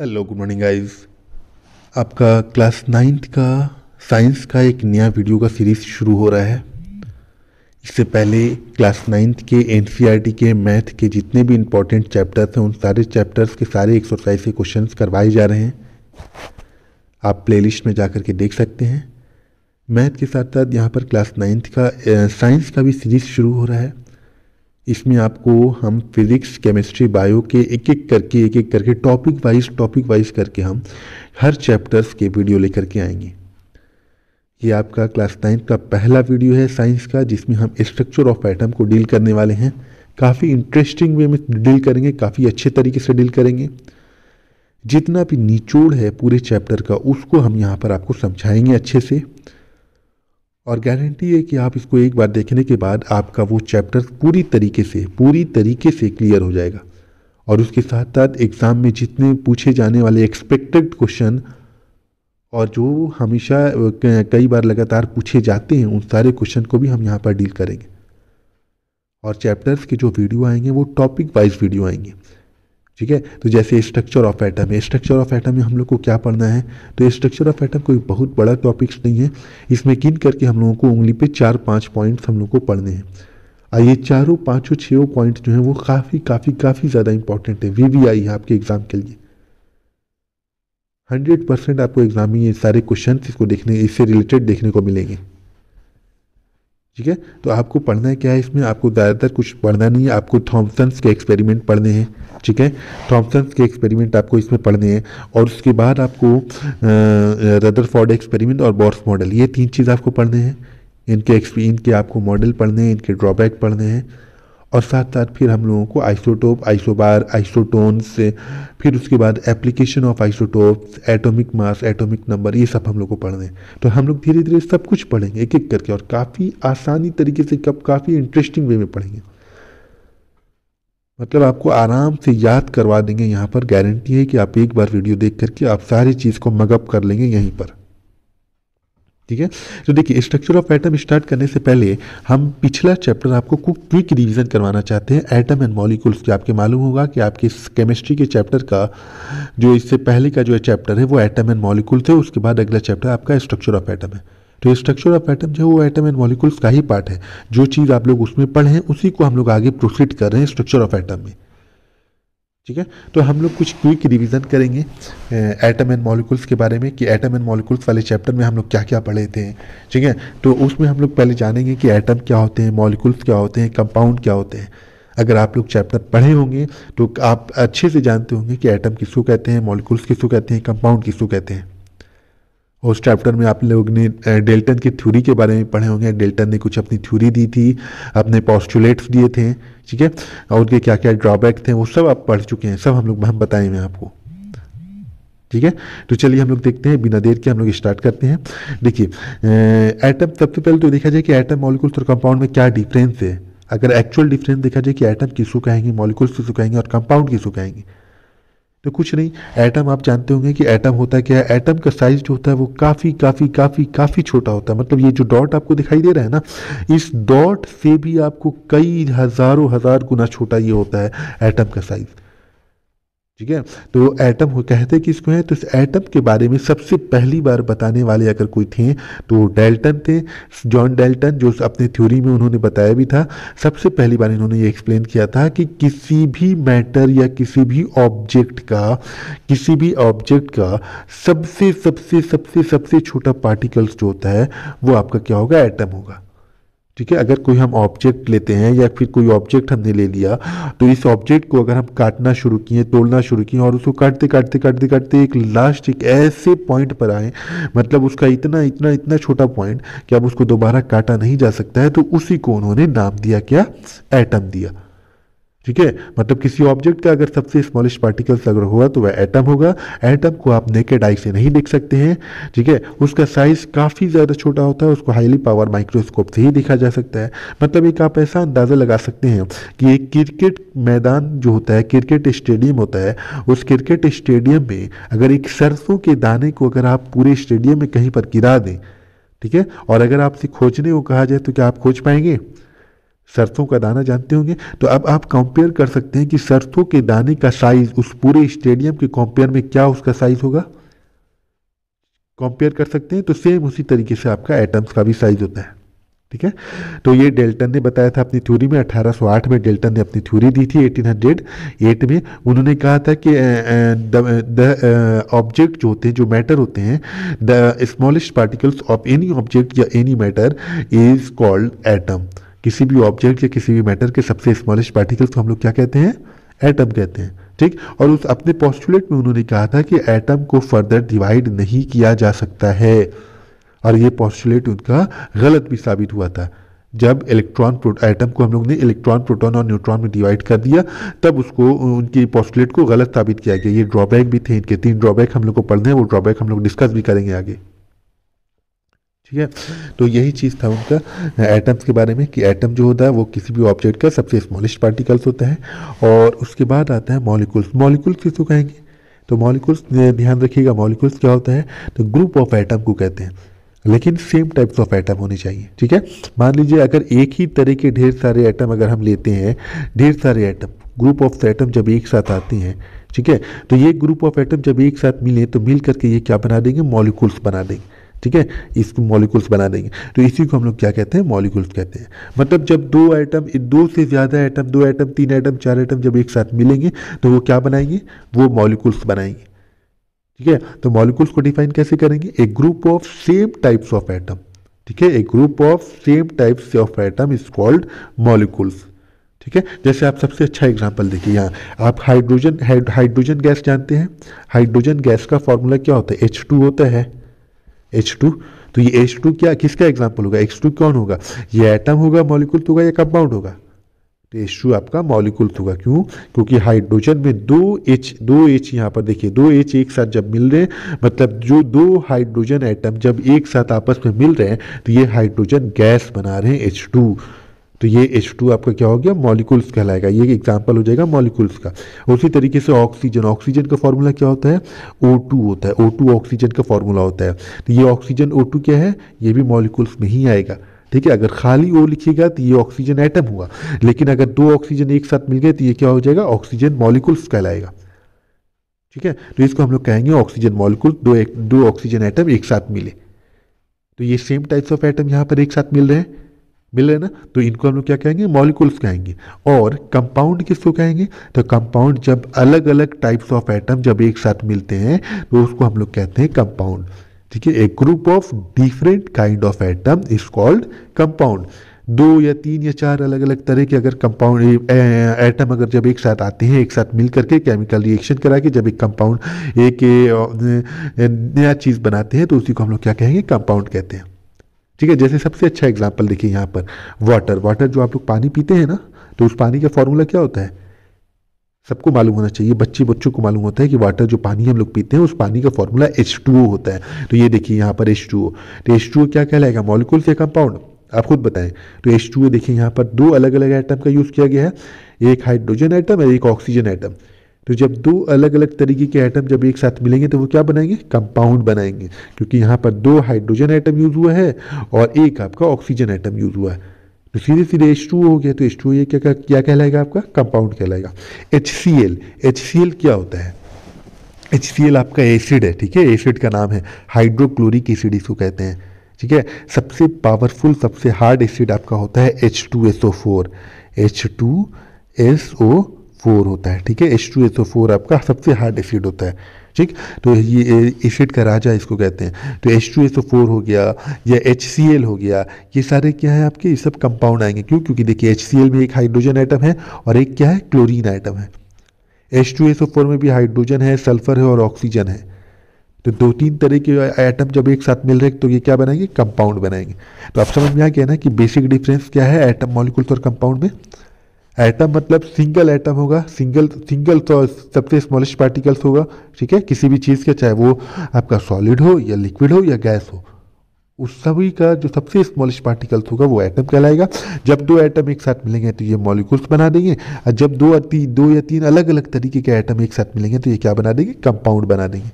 Hello good morning guys आपका class ninth का science का एक नया वीडियो का सीरीज़ शुरू हो रहा है इससे पहले क्लास नाइन्थ के एन e के मैथ के जितने भी इम्पोर्टेंट चैप्टर्स हैं उन सारे चैप्टर्स के सारे एक्सरसाइज के क्वेश्चन करवाए जा रहे हैं आप प्लेलिस्ट में जा कर के देख सकते हैं मैथ के साथ साथ यहाँ पर क्लास नाइन्थ का साइंस का भी सीरीज़ शुरू हो रहा है इसमें आपको हम फिज़िक्स केमिस्ट्री बायो के एक एक करके एक एक करके टॉपिक वाइज टॉपिक वाइज करके हम हर चैप्टर्स के वीडियो लेकर के आएंगे ये आपका क्लास नाइन्थ का पहला वीडियो है साइंस का जिसमें हम स्ट्रक्चर ऑफ एटम को डील करने वाले हैं काफ़ी इंटरेस्टिंग वे में डील करेंगे काफ़ी अच्छे तरीके से डील करेंगे जितना भी निचोड़ है पूरे चैप्टर का उसको हम यहाँ पर आपको समझाएंगे अच्छे से और गारंटी है कि आप इसको एक बार देखने के बाद आपका वो चैप्टर पूरी तरीके से पूरी तरीके से क्लियर हो जाएगा और उसके साथ साथ एग्ज़ाम में जितने पूछे जाने वाले एक्सपेक्टेड क्वेश्चन और जो हमेशा कई बार लगातार पूछे जाते हैं उन सारे क्वेश्चन को भी हम यहाँ पर डील करेंगे और चैप्टर्स के जो वीडियो आएंगे वो टॉपिक वाइज वीडियो आएंगे ठीक है तो जैसे structure of atom structure of atom में हम लोग को क्या पढ़ना है तो स्ट्रक्चर ऑफ एटम कोई बहुत बड़ा टॉपिक्स नहीं है इसमें गिन करके हम लोगों को उंगली पे चार पांच पॉइंट्स हम लोग को पढ़ने हैं और ये चारों पाँचों छो पॉइंट जो है वो काफ़ी काफ़ी काफ़ी ज़्यादा इंपॉर्टेंट है वी है आपके एग्ज़ाम के लिए हंड्रेड परसेंट आपको एग्जाम में ये सारे क्वेश्चन इसको देखने इससे रिलेटेड देखने को मिलेंगे ठीक है तो आपको पढ़ना क्या है इसमें आपको ज़्यादातर कुछ पढ़ना नहीं है आपको थॉम्पसन्स के एक्सपेरिमेंट पढ़ने हैं ठीक है थॉम्सन्स के एक्सपेरिमेंट आपको इसमें पढ़ने हैं और उसके बाद आपको रदर फॉर्ड एक्सपेरिमेंट और बॉर्स मॉडल ये तीन चीज़ आपको पढ़ने हैं इनके इनके आपको मॉडल पढ़ने हैं इनके ड्रॉबैक पढ़ने हैं और साथ साथ फिर हम लोगों को आइसोटोप आइसोबार आइसोटोन्स फिर उसके बाद application of isotopes atomic mass atomic number ये सब हम लोग को पढ़ने तो हम लोग धीरे धीरे सब कुछ पढ़ेंगे एक एक करके और काफ़ी आसानी तरीके से कब काफ़ी इंटरेस्टिंग वे में पढ़ेंगे मतलब आपको आराम से याद करवा देंगे यहाँ पर गारंटी है कि आप एक बार वीडियो देख करके आप सारी चीज़ को मगअप कर लेंगे यहीं पर ठीक है तो देखिए स्ट्रक्चर ऑफ एटम स्टार्ट करने से पहले हम पिछला चैप्टर आपको क्विक रिवीजन करवाना चाहते हैं एटम एंड मॉलिकुल्स की आपके मालूम होगा कि आपके केमिस्ट्री के चैप्टर का जो इससे पहले का जो चैप्टर है वो एटम एंड मॉलिक्यूल थे उसके बाद अगला चैप्टर आपका स्ट्रक्चर ऑफ एटम है तो स्ट्रक्चर ऑफ एटम जो है वो एटम एंड मॉलिकुल्स का ही पार्ट है जो चीज़ आप लोग उसमें पढ़े हैं उसी को हम लोग आगे प्रोसीड कर रहे हैं स्ट्रक्चर ऑफ एटम में ठीक है तो हम लोग कुछ क्विक रिवीजन करेंगे एटम एंड मॉलिकुल्स के बारे में कि एटम एंड मॉलिकुल्स वाले चैप्टर में हम लोग क्या क्या पढ़े थे ठीक है तो उसमें हम लोग पहले जानेंगे कि एटम क्या होते हैं मॉलिकुल्स क्या होते हैं कंपाउंड क्या होते हैं अगर आप लोग चैप्टर पढ़े होंगे तो आप अच्छे से जानते होंगे कि एटम किसको कहते हैं मॉलिकुल्स किसको कहते हैं कंपाउंड किसको कहते हैं उस चैप्टर में आप लोग ने डेल्टन की थ्योरी के बारे में पढ़े होंगे डेल्टन ने कुछ अपनी थ्योरी दी थी अपने पॉस्टुलेट्स दिए थे ठीक है और उनके क्या क्या ड्रॉबैक थे वो सब आप पढ़ चुके हैं सब हम लोग हम बताए हैं आपको ठीक है तो चलिए हम लोग देखते हैं बिना देर के हम लोग स्टार्ट करते हैं देखिए एटम सबसे पहले तो देखा जाए कि एटम मॉलिकुल्स और कंपाउंड में क्या डिफरेंस है अगर एक्चुअल डिफरेंस देखा जाए कि एटम किसको कहेंगे मॉलिकुल्स किसको कहेंगे और कंपाउंड किसको कहेंगे तो कुछ नहीं एटम आप जानते होंगे कि एटम होता क्या है एटम का साइज जो होता है वो काफ़ी काफ़ी काफ़ी काफ़ी छोटा होता है मतलब ये जो डॉट आपको दिखाई दे रहा है ना इस डॉट से भी आपको कई हज़ारों हज़ार गुना छोटा ये होता है एटम का साइज़ ठीक है तो एटम कहते हैं किसको है तो इस एटम के बारे में सबसे पहली बार बताने वाले अगर कोई थे तो डेल्टन थे जॉन डेल्टन जो अपने थ्योरी में उन्होंने बताया भी था सबसे पहली बार इन्होंने ये एक्सप्लेन किया था कि किसी भी मैटर या किसी भी ऑब्जेक्ट का किसी भी ऑब्जेक्ट का सबसे सबसे सबसे सबसे छोटा पार्टिकल्स जो होता है वो आपका क्या होगा एटम होगा ठीक है अगर कोई हम ऑब्जेक्ट लेते हैं या फिर कोई ऑब्जेक्ट हमने ले लिया तो इस ऑब्जेक्ट को अगर हम काटना शुरू किए तोड़ना शुरू किए और उसको काटते काटते काटते काटते एक लास्ट एक ऐसे पॉइंट पर आए मतलब उसका इतना इतना इतना छोटा पॉइंट कि अब उसको दोबारा काटा नहीं जा सकता है तो उसी को उन्होंने नाम दिया क्या एटम दिया ठीक है मतलब किसी ऑब्जेक्ट का अगर सबसे स्मॉलेस्ट पार्टिकल्स अगर होगा तो वह एटम होगा एटम को आप नेकेड आई से नहीं देख सकते हैं ठीक है उसका साइज काफ़ी ज़्यादा छोटा होता है उसको हाईली पावर माइक्रोस्कोप से ही देखा जा सकता है मतलब एक आप ऐसा अंदाज़ा लगा सकते हैं कि एक क्रिकेट मैदान जो होता है क्रिकेट स्टेडियम होता है उस क्रिकेट स्टेडियम में अगर एक सरसों के दाने को अगर आप पूरे स्टेडियम में कहीं पर गिरा दें ठीक है और अगर आपसे खोजने को कहा जाए तो क्या आप खोज पाएंगे सरसों का दाना जानते होंगे तो अब आप कंपेयर कर सकते हैं कि सरसों के दाने का साइज उस पूरे स्टेडियम के कंपेयर में क्या उसका साइज होगा कंपेयर कर सकते हैं तो सेम उसी तरीके से आपका एटम्स का भी साइज होता है ठीक है तो ये डेल्टन ने बताया था अपनी थ्योरी में 1808 में डेल्टन ने अपनी थ्योरी दी थी 1808 में उन्होंने कहा था कि द ऑब्जेक्ट जो होते हैं जो मैटर होते हैं the smallest particles of any object या any matter is called atom किसी भी ऑब्जेक्ट या किसी भी मैटर के सबसे स्मॉलेस्ट पार्टिकल्स को हम लोग क्या कहते हैं एटम कहते हैं ठीक और उस अपने पॉस्टुलेट में उन्होंने कहा था कि एटम को फर्दर डिवाइड नहीं किया जा सकता है और ये पॉस्टुलेट उनका गलत भी साबित हुआ था जब इलेक्ट्रॉन आइटम को हम लोग ने इलेक्ट्रॉन प्रोटॉन और न्यूट्रॉन में डिवाइड कर दिया तब उसको उनकी पॉस्टुलेट को गलत साबित किया गया ये ड्रॉबैक भी थे इनके तीन ड्रॉबैक हम लोग को पढ़ने हैं वो ड्रॉबैक हम लोग डिस्कस भी करेंगे आगे ठीक है तो यही चीज़ था उनका एटम्स के बारे में कि एटम जो होता है वो किसी भी ऑब्जेक्ट का सबसे स्मॉलेस्ट पार्टिकल्स होता है और उसके बाद आता है मॉलिकुल्स मॉलिकुल्स किसको कहेंगे तो मॉलिकुल्स ध्यान रखिएगा मॉलिकुल्स क्या होता है तो ग्रुप ऑफ एटम को कहते हैं लेकिन सेम टाइप्स ऑफ एटम होने चाहिए ठीक है मान लीजिए अगर एक ही तरह के ढेर सारे एटम अगर हम लेते हैं ढेर सारे एटम ग्रुप ऑफ एटम जब एक साथ आते हैं ठीक है तो ये ग्रुप ऑफ एटम जब एक साथ मिले तो मिल करके ये क्या बना देंगे मॉलिकुल्स बना देंगे ठीक है इसको मॉलिकुल्स बना देंगे तो इसी को हम लोग क्या कहते हैं मॉलिकुल्स कहते हैं मतलब जब दो आइटम दो से ज़्यादा आइटम दो आइटम तीन आइटम चार आइटम जब एक साथ मिलेंगे तो वो क्या बनाएंगे वो मॉलिकुल्स बनाएंगे ठीक है तो मॉलिकुल्स को डिफाइन कैसे करेंगे a group of same types of atom ठीक है a group of same types of atom is called molecules ठीक है जैसे आप सबसे अच्छा एग्जाम्पल देखिए यहाँ आप हाइड्रोजन हाइड्रोजन गैस जानते हैं हाइड्रोजन गैस का फॉर्मूला क्या होता है एच टू होता है एच टू तो ये एच टू क्या किसका एग्जाम्पल होगा H2 कौन होगा ये एटम होगा मॉलिकुल तो होगा या कंपाउंड होगा तो एच टू आपका मॉलिकुल होगा क्यों क्योंकि हाइड्रोजन में दो एच दो एच यहाँ पर देखिए दो एच एक साथ जब मिल रहे हैं मतलब जो दो हाइड्रोजन एटम जब एक साथ आपस में मिल रहे हैं तो ये हाइड्रोजन गैस बना रहे हैं एच टू तो ये टू आपका क्या हो गया मॉलिकुल्स कहलाएगा ये एग्जाम्पल हो जाएगा मॉलिकुल्स का उसी तरीके से ऑक्सीजन ऑक्सीजन का फॉर्मूला क्या होता है ओ टू होता है ओ टू ऑक्सीजन का फॉर्मूला होता है तो ये ऑक्सीजन ओ टू क्या है ये भी मॉलिकुल्स में ही आएगा ठीक है अगर खाली ओ लिखेगा तो ये ऑक्सीजन एटम हुआ लेकिन अगर दो ऑक्सीजन एक साथ मिल गए तो ये क्या हो जाएगा ऑक्सीजन मॉलिकुल्स कहलाएगा ठीक है तो इसको हम लोग कहेंगे ऑक्सीजन मॉलिकुल दो एक, दो ऑक्सीजन एटम एक साथ मिले तो ये सेम टाइप्स ऑफ एटम यहाँ पर एक साथ मिल रहे हैं मिल रहे ना तो इनको हम लोग क्या कहेंगे मॉलिकुल्स कहेंगे और कंपाउंड किसको कहेंगे तो कंपाउंड जब अलग अलग टाइप्स ऑफ एटम जब एक साथ मिलते हैं तो उसको हम लोग कहते हैं कंपाउंड ठीक है a group of different kind of atom is called compound दो या तीन या चार अलग अलग तरह के अगर कंपाउंड एटम अगर जब एक साथ आते हैं एक साथ मिल करके केमिकल रिएक्शन करा के जब एक कंपाउंड एक नया चीज़ बनाते हैं तो उसी को हम लोग क्या कहेंगे कंपाउंड कहते हैं ठीक है जैसे सबसे अच्छा एग्जाम्पल देखिए यहाँ पर वाटर वाटर जो आप लोग पानी पीते हैं ना तो उस पानी का फॉर्मूला क्या होता है सबको मालूम होना चाहिए बच्चे बच्चों को मालूम होता है कि वाटर जो पानी हम लोग पीते हैं उस पानी का फॉर्मूला एच होता है तो ये देखिए यहाँ पर एच टू तो एच क्या कहलाएगा मॉलिक्यूल्स या कंपाउंड आप खुद बताएं तो एच देखिए यहाँ पर दो अलग अलग आइटम का यूज़ किया गया है एक हाइड्रोजन आइटम और एक ऑक्सीजन आइटम तो जब दो अलग अलग तरीके के आइटम जब एक साथ मिलेंगे तो वो क्या बनाएंगे कंपाउंड बनाएंगे क्योंकि यहाँ पर दो हाइड्रोजन आइटम यूज़ हुआ है और एक आपका ऑक्सीजन आइटम यूज़ हुआ है तो सीधे सीधे एच टू हो गया तो एच टू ये क्या क्या कहलाएगा आपका कंपाउंड कहलाएगा H C L H C L क्या होता है एच सी एल आपका एसिड है ठीक है एसिड का नाम है हाइड्रोक्लोरिक एसिड इसको कहते हैं ठीक है सबसे पावरफुल सबसे हार्ड एसिड आपका होता है H two S O four H two S O four होता है ठीक है H two S O four आपका सबसे हार्ड एसिड होता है ठीक तो ये एसिड का राजा इसको कहते हैं तो H two S O four हो गया या एच सी एल हो गया ये सारे क्या है आपके ये सब कंपाउंड आएंगे क्यों क्योंकि देखिए एच सी एल भी एक हाइड्रोजन आइटम है और एक क्या है क्लोरीन आइटम है H two S O four में भी हाइड्रोजन है सल्फर है और ऑक्सीजन है तो दो तीन तरह के आइटम जब एक साथ मिल रहे तो ये क्या बनाएंगे कंपाउंड बनाएंगे तो आप समझ में आ गया ना कि बेसिक डिफरेंस क्या है आइटम मॉलिक्यूल्स और कंपाउंड में एटम मतलब सिंगल एटम होगा सिंगल सिंगल तो सबसे स्मॉलेस्ट पार्टिकल्स होगा ठीक है किसी भी चीज़ का चाहे वो आपका सॉलिड हो या लिक्विड हो या गैस हो उस सभी का जो सबसे स्मॉलेस्ट पार्टिकल्स होगा वो एटम कहलाएगा जब दो एटम एक साथ मिलेंगे तो ये मॉलिक्यूल्स बना देंगे और जब दो या तीन दो या तीन अलग अलग तरीके के एटम एक साथ मिलेंगे तो ये क्या बना देंगे कंपाउंड बना देंगे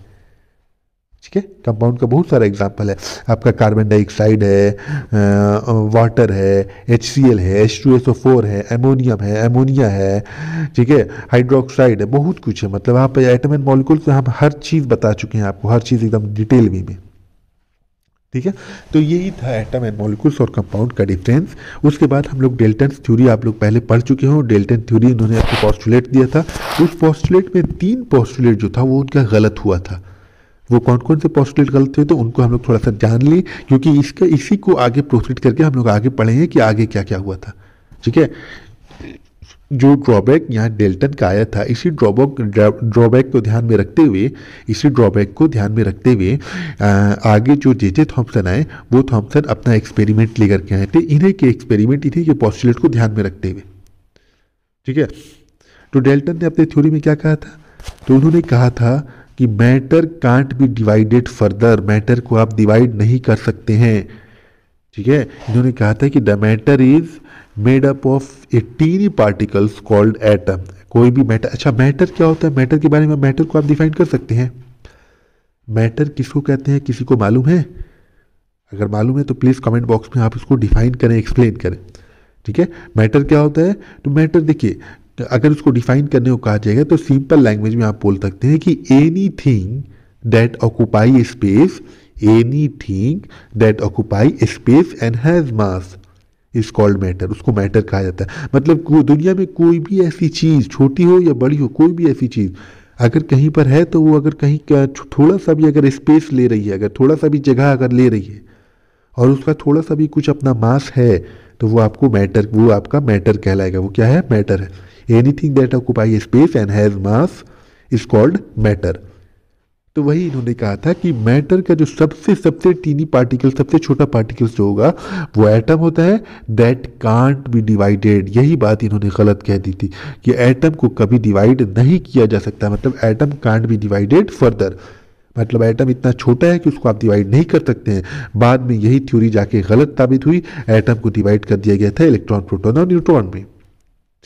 ठीक है कंपाउंड का बहुत सारा एग्जाम्पल है आपका कार्बन डाइऑक्साइड है वाटर है एच सी एल है H two S O four है एमोनियम है एमोनिया है ठीक है हाइड्रोक्साइड है बहुत कुछ है मतलब आप एटम एंड मॉलिकूल से हम हर चीज़ बता चुके हैं आपको हर चीज़ एकदम डिटेल में में ठीक है तो यही था एटम एंड मॉलिक्यूल्स और कंपाउंड का डिफरेंस उसके बाद हम लोग डेल्टन थ्योरी आप लोग पहले पढ़ चुके हो डेल्टन थ्योरी इन्होंने आपको पॉस्टुलेट दिया था उस पॉस्टुलेट में तीन पॉस्टुलेट जो था वो उनका गलत हुआ था वो कौन कौन से पॉस्टुलेट गलत थे तो उनको हम लोग थोड़ा सा जान लें क्योंकि इसका इसी को आगे प्रोसीड करके हम लोग आगे पढ़े हैं कि आगे क्या क्या हुआ था ठीक है जो ड्रॉबैक यहाँ डेल्टन का आया था इसी ड्रॉबैक ड्रॉबैक को ध्यान में रखते हुए इसी ड्रॉबैक को ध्यान में रखते हुए आगे जो जे जे थॉम्पसन आए वो थॉम्पसन अपना एक्सपेरिमेंट लेकर के आए थे इन्हीं के एक्सपेरिमेंट इन्हीं के पॉस्टुलेट को ध्यान में रखते हुए ठीक है तो डेल्टन ने अपने थ्योरी में क्या कहा था तो उन्होंने कहा था कि matter can't be divided further matter को आप डिवाइड नहीं कर सकते हैं ठीक है इन्होंने कहा था कि the matter is made up of tiny particles called atom कोई भी मैटर अच्छा मैटर क्या होता है मैटर के बारे में मैटर को आप डिफाइन कर सकते हैं मैटर किसको कहते हैं किसी को मालूम है अगर मालूम है तो प्लीज़ कमेंट बॉक्स में आप इसको डिफाइन करें एक्सप्लेन करें ठीक है मैटर क्या होता है तो मैटर देखिए अगर उसको डिफाइन करने को कहा जाएगा तो सिंपल लैंग्वेज में आप बोल सकते हैं कि anything that occupy space anything that occupy space and has mass is called matter उसको मैटर कहा जाता है मतलब दुनिया में कोई भी ऐसी चीज़ छोटी हो या बड़ी हो कोई भी ऐसी चीज़ अगर कहीं पर है तो वो अगर कहीं थोड़ा सा भी अगर स्पेस ले रही है अगर थोड़ा सा भी जगह अगर ले रही है और उसका थोड़ा सा भी कुछ अपना मास है तो वो आपको मैटर वो आपका मैटर कहलाएगा वो क्या है मैटर है anything that occupy space and has mass is called matter तो वही इन्होंने कहा था कि मैटर का जो सबसे सबसे टीनी पार्टिकल सबसे छोटा पार्टिकल जो होगा वो एटम होता है दैट कांट बी डिवाइडेड यही बात इन्होंने गलत कह दी थी कि एटम को कभी डिवाइड नहीं किया जा सकता मतलब atom can't be divided further मतलब एटम इतना छोटा है कि उसको आप डिवाइड नहीं कर सकते हैं बाद में यही थ्योरी जाके गलत साबित हुई एटम को डिवाइड कर दिया गया था इलेक्ट्रॉन प्रोटोन और न्यूट्रॉन में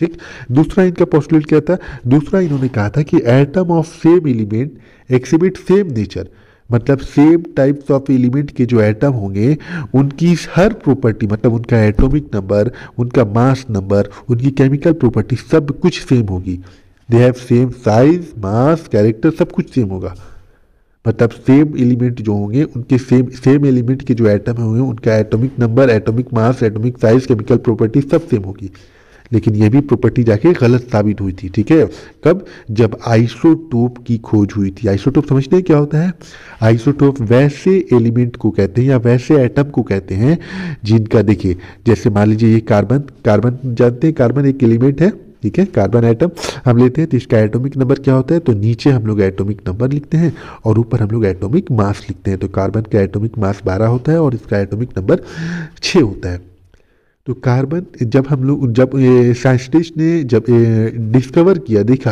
ठीक दूसरा इनका पॉस्टुलेट क्या था दूसरा इन्होंने कहा था कि atom of same element exhibit same nature मतलब सेम टाइप्स ऑफ एलिमेंट के जो एटम होंगे उनकी हर प्रॉपर्टी मतलब उनका एटॉमिक नंबर उनका मास नंबर उनकी केमिकल प्रॉपर्टी सब कुछ सेम होगी they have same size mass character सब कुछ सेम होगा मतलब सेम एलिमेंट जो होंगे उनके सेम सेम एलिमेंट के जो एटम होंगे उनका atomic number atomic mass atomic size chemical property सब सेम होगी लेकिन यह भी प्रॉपर्टी जाके गलत साबित हुई थी ठीक है कब जब आइसोटोप की खोज हुई थी आइसोटोप समझते हैं क्या होता है आइसोटोप वैसे एलिमेंट को कहते हैं या वैसे एटम को कहते हैं जिनका देखिए जैसे मान लीजिए ये कार्बन कार्बन जानते हैं कार्बन एक एलिमेंट है ठीक है कार्बन आइटम हम लेते हैं तो इसका एटॉमिक नंबर क्या होता है तो नीचे हम लोग एटॉमिक नंबर लिखते हैं और ऊपर हम लोग एटॉमिक मास लिखते हैं तो कार्बन का एटॉमिक मास 12 होता है और इसका एटॉमिक नंबर 6 होता है तो कार्बन जब हम लोग जब साइंटिस्ट ने जब डिस्कवर किया देखा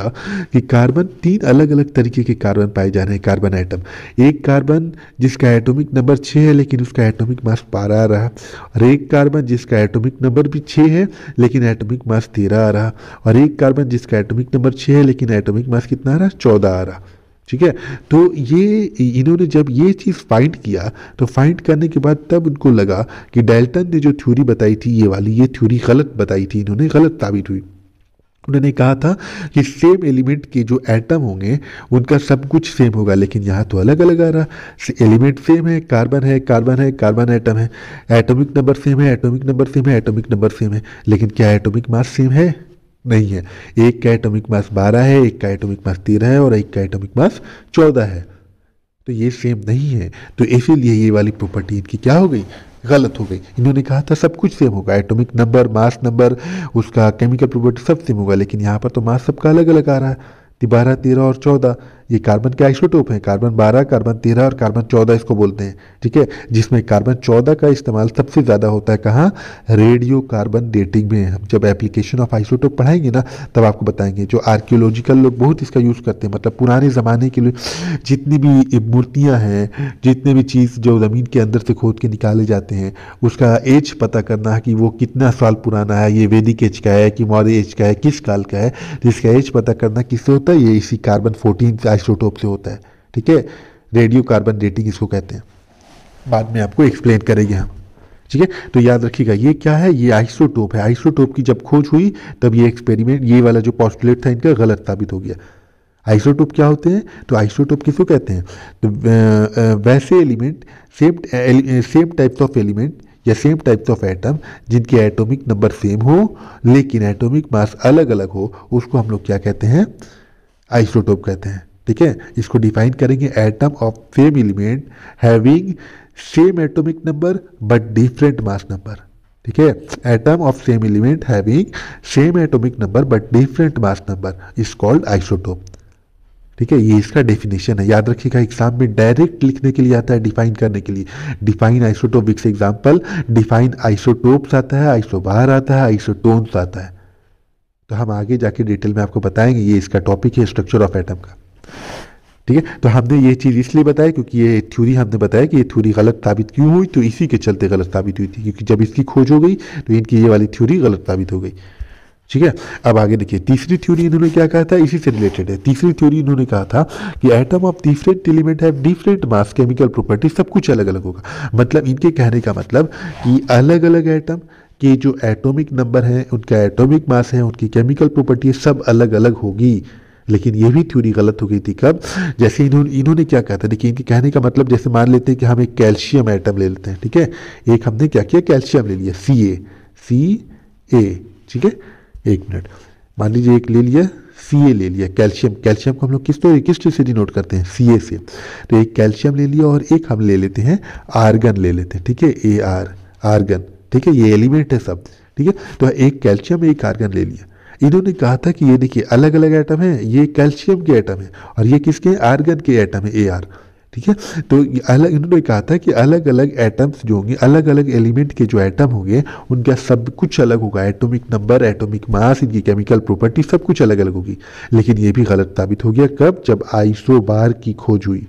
कि कार्बन तीन अलग अलग तरीके के कार्बन पाए जा रहे हैं कार्बन आइटम एक कार्बन जिसका एटॉमिक नंबर छः है लेकिन उसका एटॉमिक मास बारह आ रहा और एक कार्बन जिसका एटॉमिक नंबर भी छः है लेकिन एटॉमिक मास तेरह आ रहा और एक कार्बन जिसका एटॉमिक नंबर छः है लेकिन एटॉमिक मास कितना आ रहा चौदह आ रहा ठीक है तो ये इन्होंने जब ये चीज़ फाइंड किया तो फाइंड करने के बाद तब उनको लगा कि डेल्टन ने जो थ्योरी बताई थी ये वाली ये थ्योरी गलत बताई थी इन्होंने गलत साबित हुई उन्होंने कहा था कि सेम एलिमेंट के जो एटम होंगे उनका सब कुछ सेम होगा लेकिन यहाँ तो अलग अलग आ रहा एलिमेंट सेम है कार्बन है कार्बन है कार्बन एटम है एटॉमिक नंबर सेम है एटॉमिक नंबर सेम है एटॉमिक नंबर सेम है लेकिन क्या एटॉमिक मास सेम है नहीं है एक का एटॉमिक मास बारह है एक का एटॉमिक मास तेरह है और एक का एटॉमिक मास चौदह है तो ये सेम नहीं है तो इसीलिए ये वाली प्रॉपर्टी इनकी क्या हो गई गलत हो गई इन्होंने कहा था सब कुछ सेम होगा एटॉमिक नंबर मास नंबर उसका केमिकल प्रॉपर्टी सब सेम होगा लेकिन यहाँ पर तो मास सबका अलग अलग आ रहा है तो बारह तेरह और चौदह ये कार्बन के आइसोटोप हैं कार्बन बारह कार्बन तेरह और कार्बन चौदह इसको बोलते हैं ठीक है जिसमें कार्बन चौदह का इस्तेमाल सबसे ज़्यादा होता है कहाँ रेडियो कार्बन डेटिंग में हम जब एप्लीकेशन ऑफ आइसोटोप पढ़ाएंगे ना तब आपको बताएंगे जो आर्कियोलॉजिकल लोग बहुत इसका यूज़ करते हैं मतलब पुराने ज़माने के लिए जितनी भी मूर्तियाँ हैं जितने भी चीज़ जो ज़मीन के अंदर से खोद के निकाले जाते हैं उसका एज पता करना है कि वो कितना साल पुराना है ये वैदिक एज का है कि मौर्य एज का है किस काल का है जिसका तो एज पता करना किससे होता है ये इसी कार्बन फोर्टीन आइसोटोप से होता है ठीक है रेडियो कार्बन डेटिंग इसको कहते हैं बाद में आपको एक्सप्लेन करेंगे हम ठीक है तो याद रखिएगा ये क्या है ये आइसोटोप है आइसोटोप की जब खोज हुई तब ये एक्सपेरिमेंट ये वाला जो पॉस्टुलेट था इनका गलत साबित हो गया आइसोटोप क्या होते हैं तो आइसोटोप किसको कहते हैं तो वैसे element same same types of element या सेम टाइप्स ऑफ एटम जिनके एटॉमिक नंबर सेम हो लेकिन एटॉमिक मास अलग अलग हो उसको हम लोग क्या कहते हैं आइसोटोप कहते हैं ठीक है इसको डिफाइन करेंगे atom of same element having same atomic number but different mass number ठीक है atom of same element having same atomic number but different mass number is called isotope ठीक है ये इसका डेफिनेशन है याद रखिएगा एग्जाम में डायरेक्ट लिखने के लिए आता है डिफाइन करने के लिए define isotopes example define isotopes आता है आइसोबार आता है आइसोटोन्स आता है तो हम आगे जाके डिटेल में आपको बताएंगे ये इसका टॉपिक है स्ट्रक्चर ऑफ एटम का ठीक है तो हमने ये चीज़ इसलिए बताया क्योंकि ये थ्योरी हमने बताया कि ये थ्योरी गलत साबित क्यों हुई तो इसी के चलते गलत साबित हुई थी क्योंकि जब इसकी खोज हो गई तो इनकी ये वाली थ्योरी गलत साबित हो गई ठीक है अब आगे देखिए तीसरी थ्योरी इन्होंने क्या कहा था इसी से रिलेटेड है तीसरी थ्योरी इन्होंने कहा था कि एटम ऑफ डिफरेंट एलिमेंट है डिफरेंट मास केमिकल प्रॉपर्टी सब कुछ अलग अलग होगा मतलब इनके कहने का मतलब कि अलग अलग एटम के जो एटॉमिक नंबर हैं उनका एटॉमिक मास है उनकी केमिकल प्रॉपर्टी सब अलग अलग होगी लेकिन ये भी थ्योरी गलत हो गई थी कब जैसे इन्होंने इन्होंने क्या कहा था देखिए इनके कहने का मतलब जैसे मान लेते हैं कि हम एक कैल्शियम आइटम ले लेते हैं ठीक है एक हमने क्या किया कैल्शियम ले लिया सी ए सी ए ठीक है एक मिनट मान लीजिए एक ले लिया सी ए ले लिया कैल्शियम कैल्शियम को हम लोग किस तो किस चीज़ से डिनोट करते हैं सी ए से तो एक कैल्शियम ले लिया और एक हम ले लेते हैं आर्गन ले लेते हैं ठीक है ए आर आर्गन ठीक है ये एलिमेंट है सब ठीक है तो एक कैल्शियम एक आर्गन ले लिया इन्होंने कहा था कि ये देखिए अलग अलग एटम है ये कैल्शियम के एटम है और ये किसके आर्गन के एटम है ए आर ठीक है तो अलग इन्होंने कहा था कि अलग अलग एटम्स जो होंगे अलग अलग एलिमेंट के जो एटम होंगे उनका सब कुछ अलग होगा एटॉमिक नंबर एटॉमिक मास इनकी केमिकल प्रॉपर्टी सब कुछ अलग अलग होगी लेकिन ये भी गलत साबित हो गया कब जब आइसो बार की खोज हुई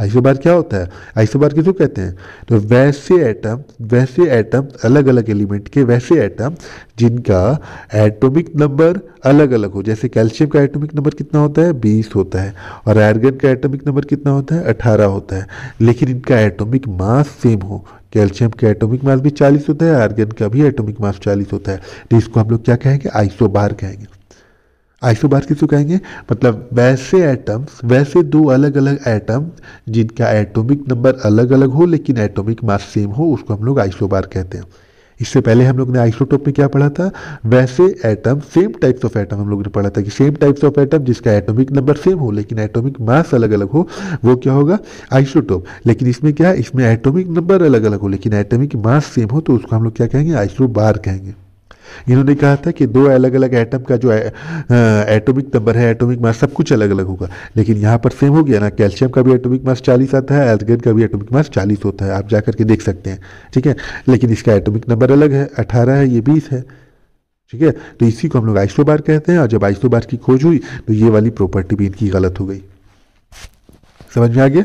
आइसो बार क्या होता है आइसो बार किसको कहते हैं तो वैसे एटम वैसे एटम अलग अलग एलिमेंट के वैसे एटम जिनका एटॉमिक नंबर अलग अलग हो जैसे कैल्शियम का एटॉमिक नंबर कितना होता है बीस होता है और आयरगन का एटॉमिक नंबर कितना होता है अठारह होता है लेकिन इनका एटॉमिक मास सेम हो कैल्शियम का एटॉमिक मास भी चालीस होता है आयरगन का भी एटॉमिक मास चालीस होता है तो इसको हम लोग क्या कहेंगे आइसोबार कहेंगे आइसोबार किसको कहेंगे मतलब वैसे एटम्स वैसे दो अलग अलग एटम जिनका एटॉमिक नंबर अलग अलग हो लेकिन एटॉमिक मास सेम हो उसको हम लोग आइसोबार कहते हैं इससे पहले हम लोग ने आइसोटोप में क्या पढ़ा था वैसे atom same types of atom हम लोग ने पढ़ा था कि सेम टाइप्स ऑफ एटम जिसका एटॉमिक नंबर सेम हो लेकिन एटॉमिक मास अलग अलग हो वो क्या होगा आइसोटोप लेकिन इसमें क्या है इसमें एटॉमिक नंबर अलग अलग हो लेकिन एटॉमिक मास सेम हो तो उसको हम लोग क्या कहेंगे आइसोबार कहेंगे इन्होंने कहा था कि दो अलग अलग एटम का जो एटॉमिक नंबर है एटॉमिक मास सब कुछ अलग अलग होगा लेकिन यहाँ पर सेम हो गया ना कैल्शियम का भी एटॉमिक मास चालीस आता है एल्सगेट का भी एटॉमिक मास चालीस होता है आप जा करके देख सकते हैं ठीक है लेकिन इसका एटॉमिक नंबर अलग है अठारह है ये बीस है ठीक है तो इसी को हम लोग आइसो बार कहते हैं और जब आइसो बार की खोज हुई तो ये वाली प्रॉपर्टी भी इनकी गलत हो गई समझ में आ गया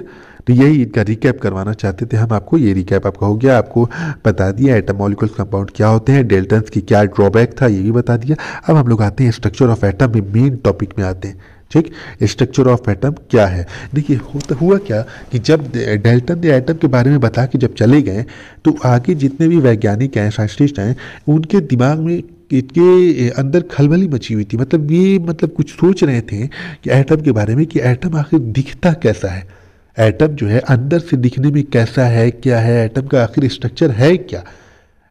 तो यही इनका रिकैप करवाना चाहते थे हम आपको ये रिकैप आपका हो गया आपको बता दिया एटम मॉलिकुल्स कंपाउंड क्या होते हैं डेल्टन्स की क्या ड्रॉबैक था ये भी बता दिया अब हम लोग आते हैं स्ट्रक्चर ऑफ एटम में मेन टॉपिक में आते हैं ठीक स्ट्रक्चर ऑफ एटम क्या है देखिए होता हुआ क्या कि जब डेल्टन ने एटम के बारे में बता के जब चले गए तो आगे जितने भी वैज्ञानिक हैं साइंटिस्ट हैं उनके दिमाग में इनके अंदर खलबली मची हुई थी मतलब ये मतलब कुछ सोच रहे थे कि एटम के बारे में कि एटम आखिर दिखता कैसा है एटम जो है अंदर से दिखने में कैसा है क्या है एटम का आखिर स्ट्रक्चर है क्या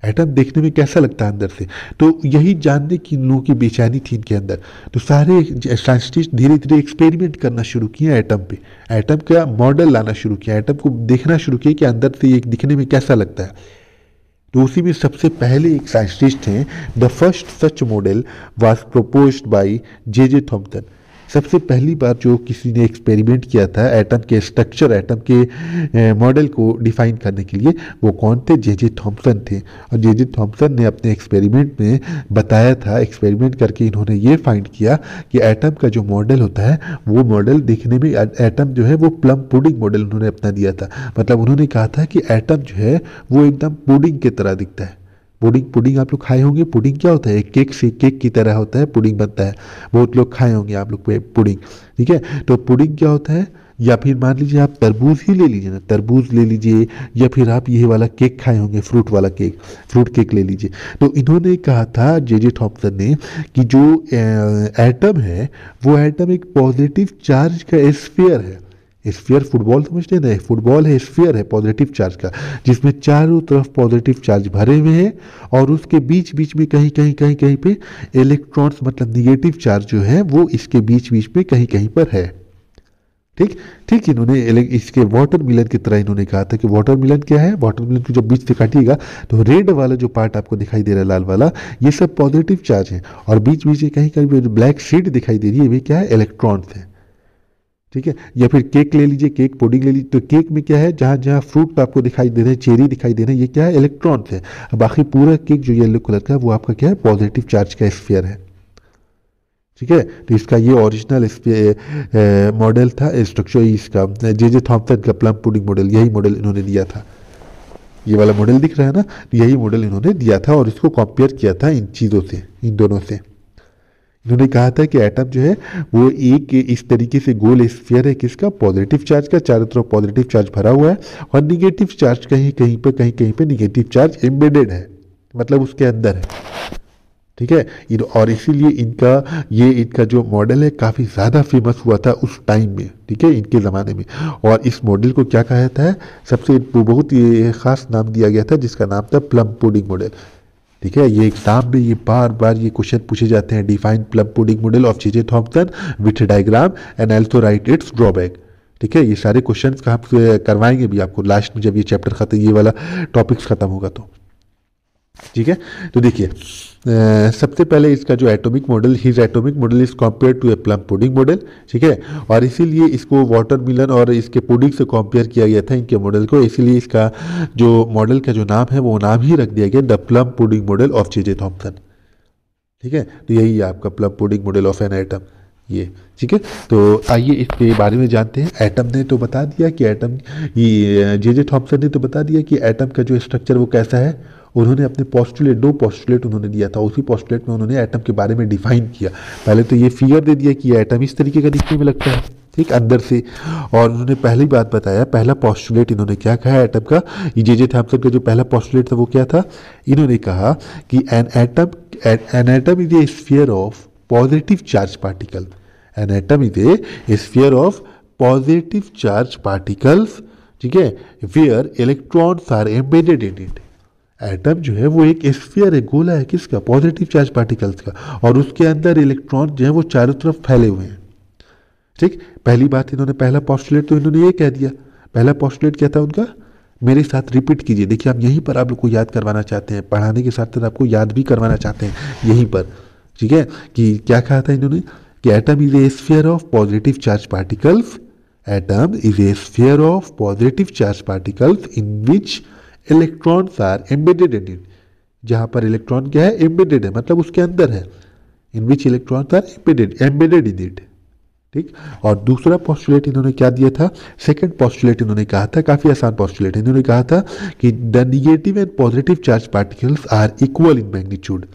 एटम देखने में कैसा लगता है अंदर से तो यही जानने की इन लोगों की बेचैनी थी इनके अंदर तो सारे साइंटिस्ट धीरे धीरे एक्सपेरिमेंट करना शुरू किया एटम पे एटम का मॉडल लाना शुरू किया एटम को देखना शुरू किया कि अंदर से ये दिखने में कैसा लगता है तो उसी में सबसे पहले एक साइंटिस्ट हैं the first such model was propose by J J Thomson सबसे पहली बार जो किसी ने एक्सपेरिमेंट किया था एटम के स्ट्रक्चर एटम के मॉडल को डिफाइन करने के लिए वो कौन थे जे जे थॉम्पसन थे और जे जे थॉम्पसन ने अपने एक्सपेरिमेंट में बताया था एक्सपेरिमेंट करके इन्होंने ये फाइंड किया कि एटम का जो मॉडल होता है वो मॉडल देखने में एटम जो है वो प्लम पुडिंग मॉडल उन्होंने अपना दिया था मतलब उन्होंने कहा था कि एटम जो है वो एकदम पुडिंग की तरह दिखता है पुडिंग पुडिंग आप लोग खाए होंगे पुडिंग क्या होता है केक से केक की तरह होता है पुडिंग बनता है बहुत लोग खाए होंगे आप लोग पुडिंग ठीक है तो पुडिंग क्या होता है या फिर मान लीजिए आप तरबूज ही ले लीजिए ना तरबूज ले लीजिए या फिर आप ये वाला केक खाए होंगे फ्रूट वाला केक फ्रूट केक ले लीजिए तो इन्होंने कहा था जे जे थॉम्सन ने कि जो एटम है वो एटम एक पॉजिटिव चार्ज का स्फेयर है स्फीयर फुटबॉल समझते ना फुटबॉल है स्फीयर है पॉजिटिव चार्ज का जिसमें चारों तरफ पॉजिटिव चार्ज भरे हुए हैं और उसके बीच बीच में कहीं कहीं कहीं कहीं पे इलेक्ट्रॉन्स मतलब निगेटिव चार्ज जो है वो इसके बीच बीच में कहीं कहीं पर है ठीक ठीक इन्होंने इसके वाटर मिलन की तरह इन्होंने कहा था कि वाटर मिलन क्या है वाटर मिलन को जब बीच से काटिएगा तो रेड वाला जो पार्ट आपको दिखाई दे रहा है लाल वाला ये सब पॉजिटिव चार्ज है और बीच बीच में कहीं कहीं ब्लैक शीट दिखाई दे रही है ये क्या है इलेक्ट्रॉन्स है ठीक है या फिर केक ले लीजिए केक पुडिंग ले लीजिए तो केक में क्या है जहाँ जहाँ फ्रूट आपको दिखाई दे रहे हैं चेरी दिखाई दे रहे हैं ये क्या है इलेक्ट्रॉन है बाकी पूरा केक जो येलो कलर का है वो आपका क्या है पॉजिटिव चार्ज का स्पेयर है ठीक है तो इसका ये ओरिजिनल मॉडल था स्ट्रक्चर इसका जे जे थॉम्पसन का प्लम पुडिंग मॉडल यही मॉडल इन्होंने दिया था ये वाला मॉडल दिख रहा है ना यही मॉडल इन्होंने दिया था और इसको कॉम्पेयर किया था इन चीज़ों से इन दोनों से इन्होंने कहा था कि एटम जो है वो एक इस तरीके से गोल स्फीयर है किसका पॉजिटिव चार्ज का चारों तरफ पॉजिटिव चार्ज भरा हुआ है और निगेटिव चार्ज कहीं कहीं पर कहीं कहीं पर निगेटिव चार्ज एम्बेडेड है मतलब उसके अंदर है ठीक है इन और इसीलिए इनका ये इनका जो मॉडल है काफ़ी ज़्यादा फेमस हुआ था उस टाइम में ठीक है इनके ज़माने में और इस मॉडल को क्या कहा जाता है सबसे बहुत ये ख़ास नाम दिया गया था जिसका नाम था प्लम पुडिंग मॉडल ठीक है ये एग्जाम में ये बार बार ये क्वेश्चन पूछे जाते हैं define plum pudding model of चीजें Thomson with diagram and also write its drawback ठीक है ये सारे क्वेश्चन हम करवाएंगे भी आपको लास्ट में जब ये चैप्टर खत्म ये वाला टॉपिक्स खत्म होगा तो ठीक है तो देखिए सबसे पहले इसका जो atomic model his atomic model is compare to a plum pudding model ठीक है और इसीलिए इसको वाटर मिलन और इसके पुडिंग से कंपेयर किया गया था इनके मॉडल को इसीलिए इसका जो मॉडल का जो नाम है वो नाम ही रख दिया गया the plum pudding model of J J Thomson ठीक है तो यही है आपका plum pudding model of an atom ये ठीक है तो आइए इसके बारे में जानते हैं एटम ने तो बता दिया कि एटम ये जे जे थॉम्पसन ने तो बता दिया कि एटम का जो स्ट्रक्चर वो कैसा है उन्होंने अपने पॉस्टुलेट दो पॉस्टुलेट उन्होंने दिया था उसी पॉस्टुलेट में उन्होंने एटम के बारे में डिफाइन किया पहले तो ये फिगर दे दिया कि ये एटम इस तरीके का दिखने में लगता है ठीक अंदर से और उन्होंने पहली बात बताया पहला पॉस्टुलेट इन्होंने क्या कहा एटम का जे जे थैमसन का जो पहला पॉस्टुलेट था वो क्या था इन्होंने कहा कि an atom an atom is a sphere of positive charge particle an atom is a sphere of positive charge particles ठीक है where electrons are embedded in it atom जो है वो एक स्फीयर है गोला है किसका पॉजिटिव चार्ज पार्टिकल्स का और उसके अंदर इलेक्ट्रॉन जो है वो चारों तरफ फैले हुए हैं ठीक पहली बात इन्होंने पहला पॉस्टुलेट तो इन्होंने ये कह दिया पहला पॉस्टुलेट क्या था उनका मेरे साथ रिपीट कीजिए देखिए हम यहीं पर आप लोग को याद करवाना चाहते हैं पढ़ाने के साथ साथ आपको याद भी करवाना चाहते हैं यहीं पर ठीक है कि क्या कहा था इन्होंने कि atom is a sphere of positive charge particles atom is a sphere of positive charge particles in which electrons are embedded in it जहाँ पर इलेक्ट्रॉन क्या है एम्बेडेड है मतलब उसके अंदर है in which electrons are embedded embedded in it ठीक और दूसरा पॉस्टुलेट इन्होंने क्या दिया था सेकंड पॉस्टुलेट इन्होंने कहा था काफ़ी आसान पॉस्टुलेट इन्होंने कहा था कि the negative and positive charge particles are equal in magnitude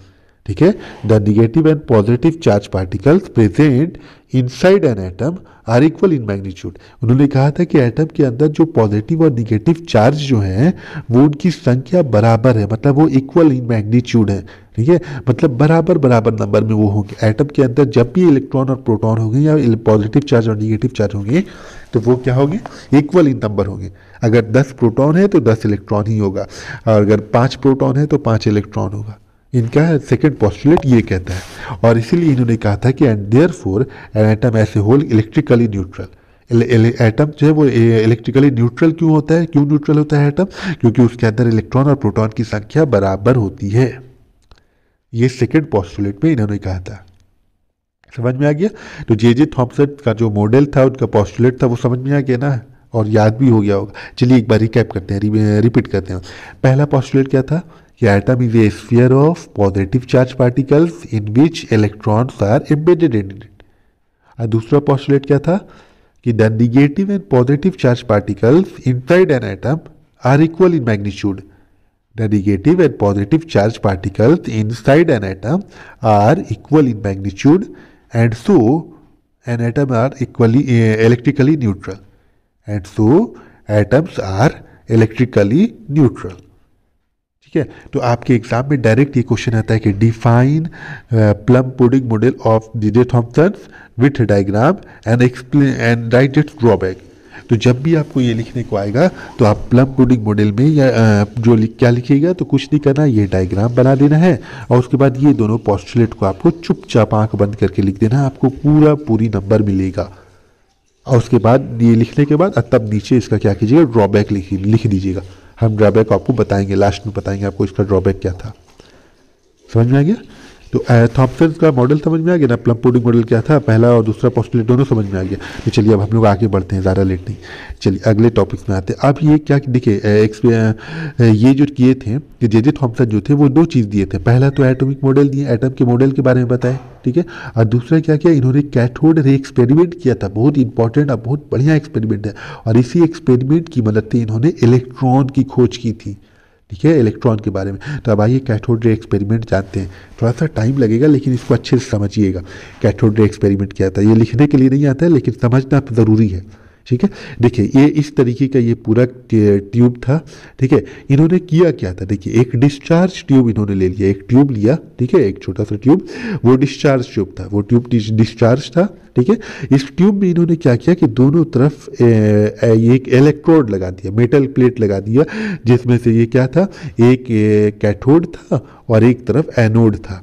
ठीक है the negative and positive charge particles present inside an atom are equal in magnitude उन्होंने कहा था कि एटम के अंदर जो पॉजिटिव और निगेटिव चार्ज जो हैं वो उनकी संख्या बराबर है मतलब वो इक्वल इन मैग्नीट्यूड है ठीक है मतलब बराबर बराबर नंबर में वो होंगे एटम के अंदर जब भी इलेक्ट्रॉन और प्रोटॉन होंगे या पॉजिटिव चार्ज और निगेटिव चार्ज होंगे तो वो क्या होंगे इक्वल इन नंबर होंगे अगर दस प्रोटॉन है तो दस इलेक्ट्रॉन ही होगा और अगर पाँच प्रोटॉन है तो पाँच इलेक्ट्रॉन होगा इनका सेकेंड पॉस्टुलेट ये कहता है और इसीलिए इन्होंने कहा था कि and therefore an atom as a whole electrically neutral atom जो है वो इलेक्ट्रिकली न्यूट्रल क्यों होता है क्यों न्यूट्रल होता है एटम क्योंकि उसके अंदर इलेक्ट्रॉन और प्रोटॉन की संख्या बराबर होती है ये सेकेंड पॉस्टुलेट में इन्होंने कहा था समझ में आ गया तो जे जे थॉम्सन का जो मॉडल था उनका पॉस्टुलेट था वो समझ में आ गया ना और याद भी हो गया होगा चलिए एक बार रिकैप करते हैं रिपीट करते हैं पहला पॉस्टुलेट क्या था The atom is a sphere of positive charged particles in which electrons are embedded in it. और दूसरा पॉस्टुलेट क्या था कि the negative and positive charge particles inside an atom are equal in magnitude the negative and positive charge particles inside an atom are equal in magnitude and so an atom are equally electrically neutral and so atoms are electrically neutral ठीक है तो आपके exam में direct ये question आता है कि define plum pudding model of J J Thomson with diagram and explain and write its drawback तो जब भी आपको ये लिखने को आएगा तो आप प्लम कोडिंग मॉडल में या uh, जो लिख क्या लिखिएगा तो कुछ नहीं करना ये डायग्राम बना देना है और उसके बाद ये दोनों पॉस्टुलेट को आपको चुपचाप आँख बंद करके लिख देना है आपको पूरा पूरी नंबर मिलेगा और उसके बाद ये लिखने के बाद तब नीचे इसका क्या कीजिएगा ड्रॉबैक लिख लिख दीजिएगा हम ड्रॉबैक आपको बताएंगे लास्ट में बताएंगे आपको इसका ड्रॉबैक क्या था समझ में आ गया तो थॉम्सन का मॉडल समझ में आ गया ना प्लम पुडिंग मॉडल क्या था पहला और दूसरा पॉस्टुलेट दोनों समझ में आ गया तो चलिए अब हम लोग आगे बढ़ते हैं ज़्यादा लेट नहीं चलिए अगले टॉपिक में आते हैं अब ये क्या देखिए ये जो किए थे जे जे थॉम्सन जो थे वो दो चीज़ दिए थे पहला तो एटोमिक मॉडल दिए एटम के मॉडल के बारे में बताए ठीक है और दूसरा क्या किया इन्होंने कैथोड रे एक्सपेरिमेंट किया था बहुत इंपॉर्टेंट और बहुत बढ़िया एक्सपेरिमेंट है और इसी एक्सपेरिमेंट की मदद से इन्होंने इलेक्ट्रॉन की खोज की थी ठीक है इलेक्ट्रॉन के बारे में तो अब आइए कैथोड रे एक्सपेरिमेंट जानते हैं थोड़ा सा टाइम लगेगा लेकिन इसको अच्छे से समझिएगा कैथोड रे एक्सपेरिमेंट क्या आता है ये लिखने के लिए नहीं आता है लेकिन समझना ज़रूरी है ठीक है देखिए ये इस तरीके का ये पूरा ट्यूब था ठीक है इन्होंने किया क्या था देखिए एक डिस्चार्ज ट्यूब इन्होंने ले लिया एक ट्यूब लिया ठीक है एक छोटा सा ट्यूब वो डिस्चार्ज ट्यूब था वो ट्यूब डिस्चार्ज था ठीक है इस ट्यूब में इन्होंने क्या किया कि दोनों तरफ ए, ए, एक इलेक्ट्रोड लगा दिया मेटल प्लेट लगा दिया जिसमें से ये क्या था एक कैथोड था और एक तरफ एनोड था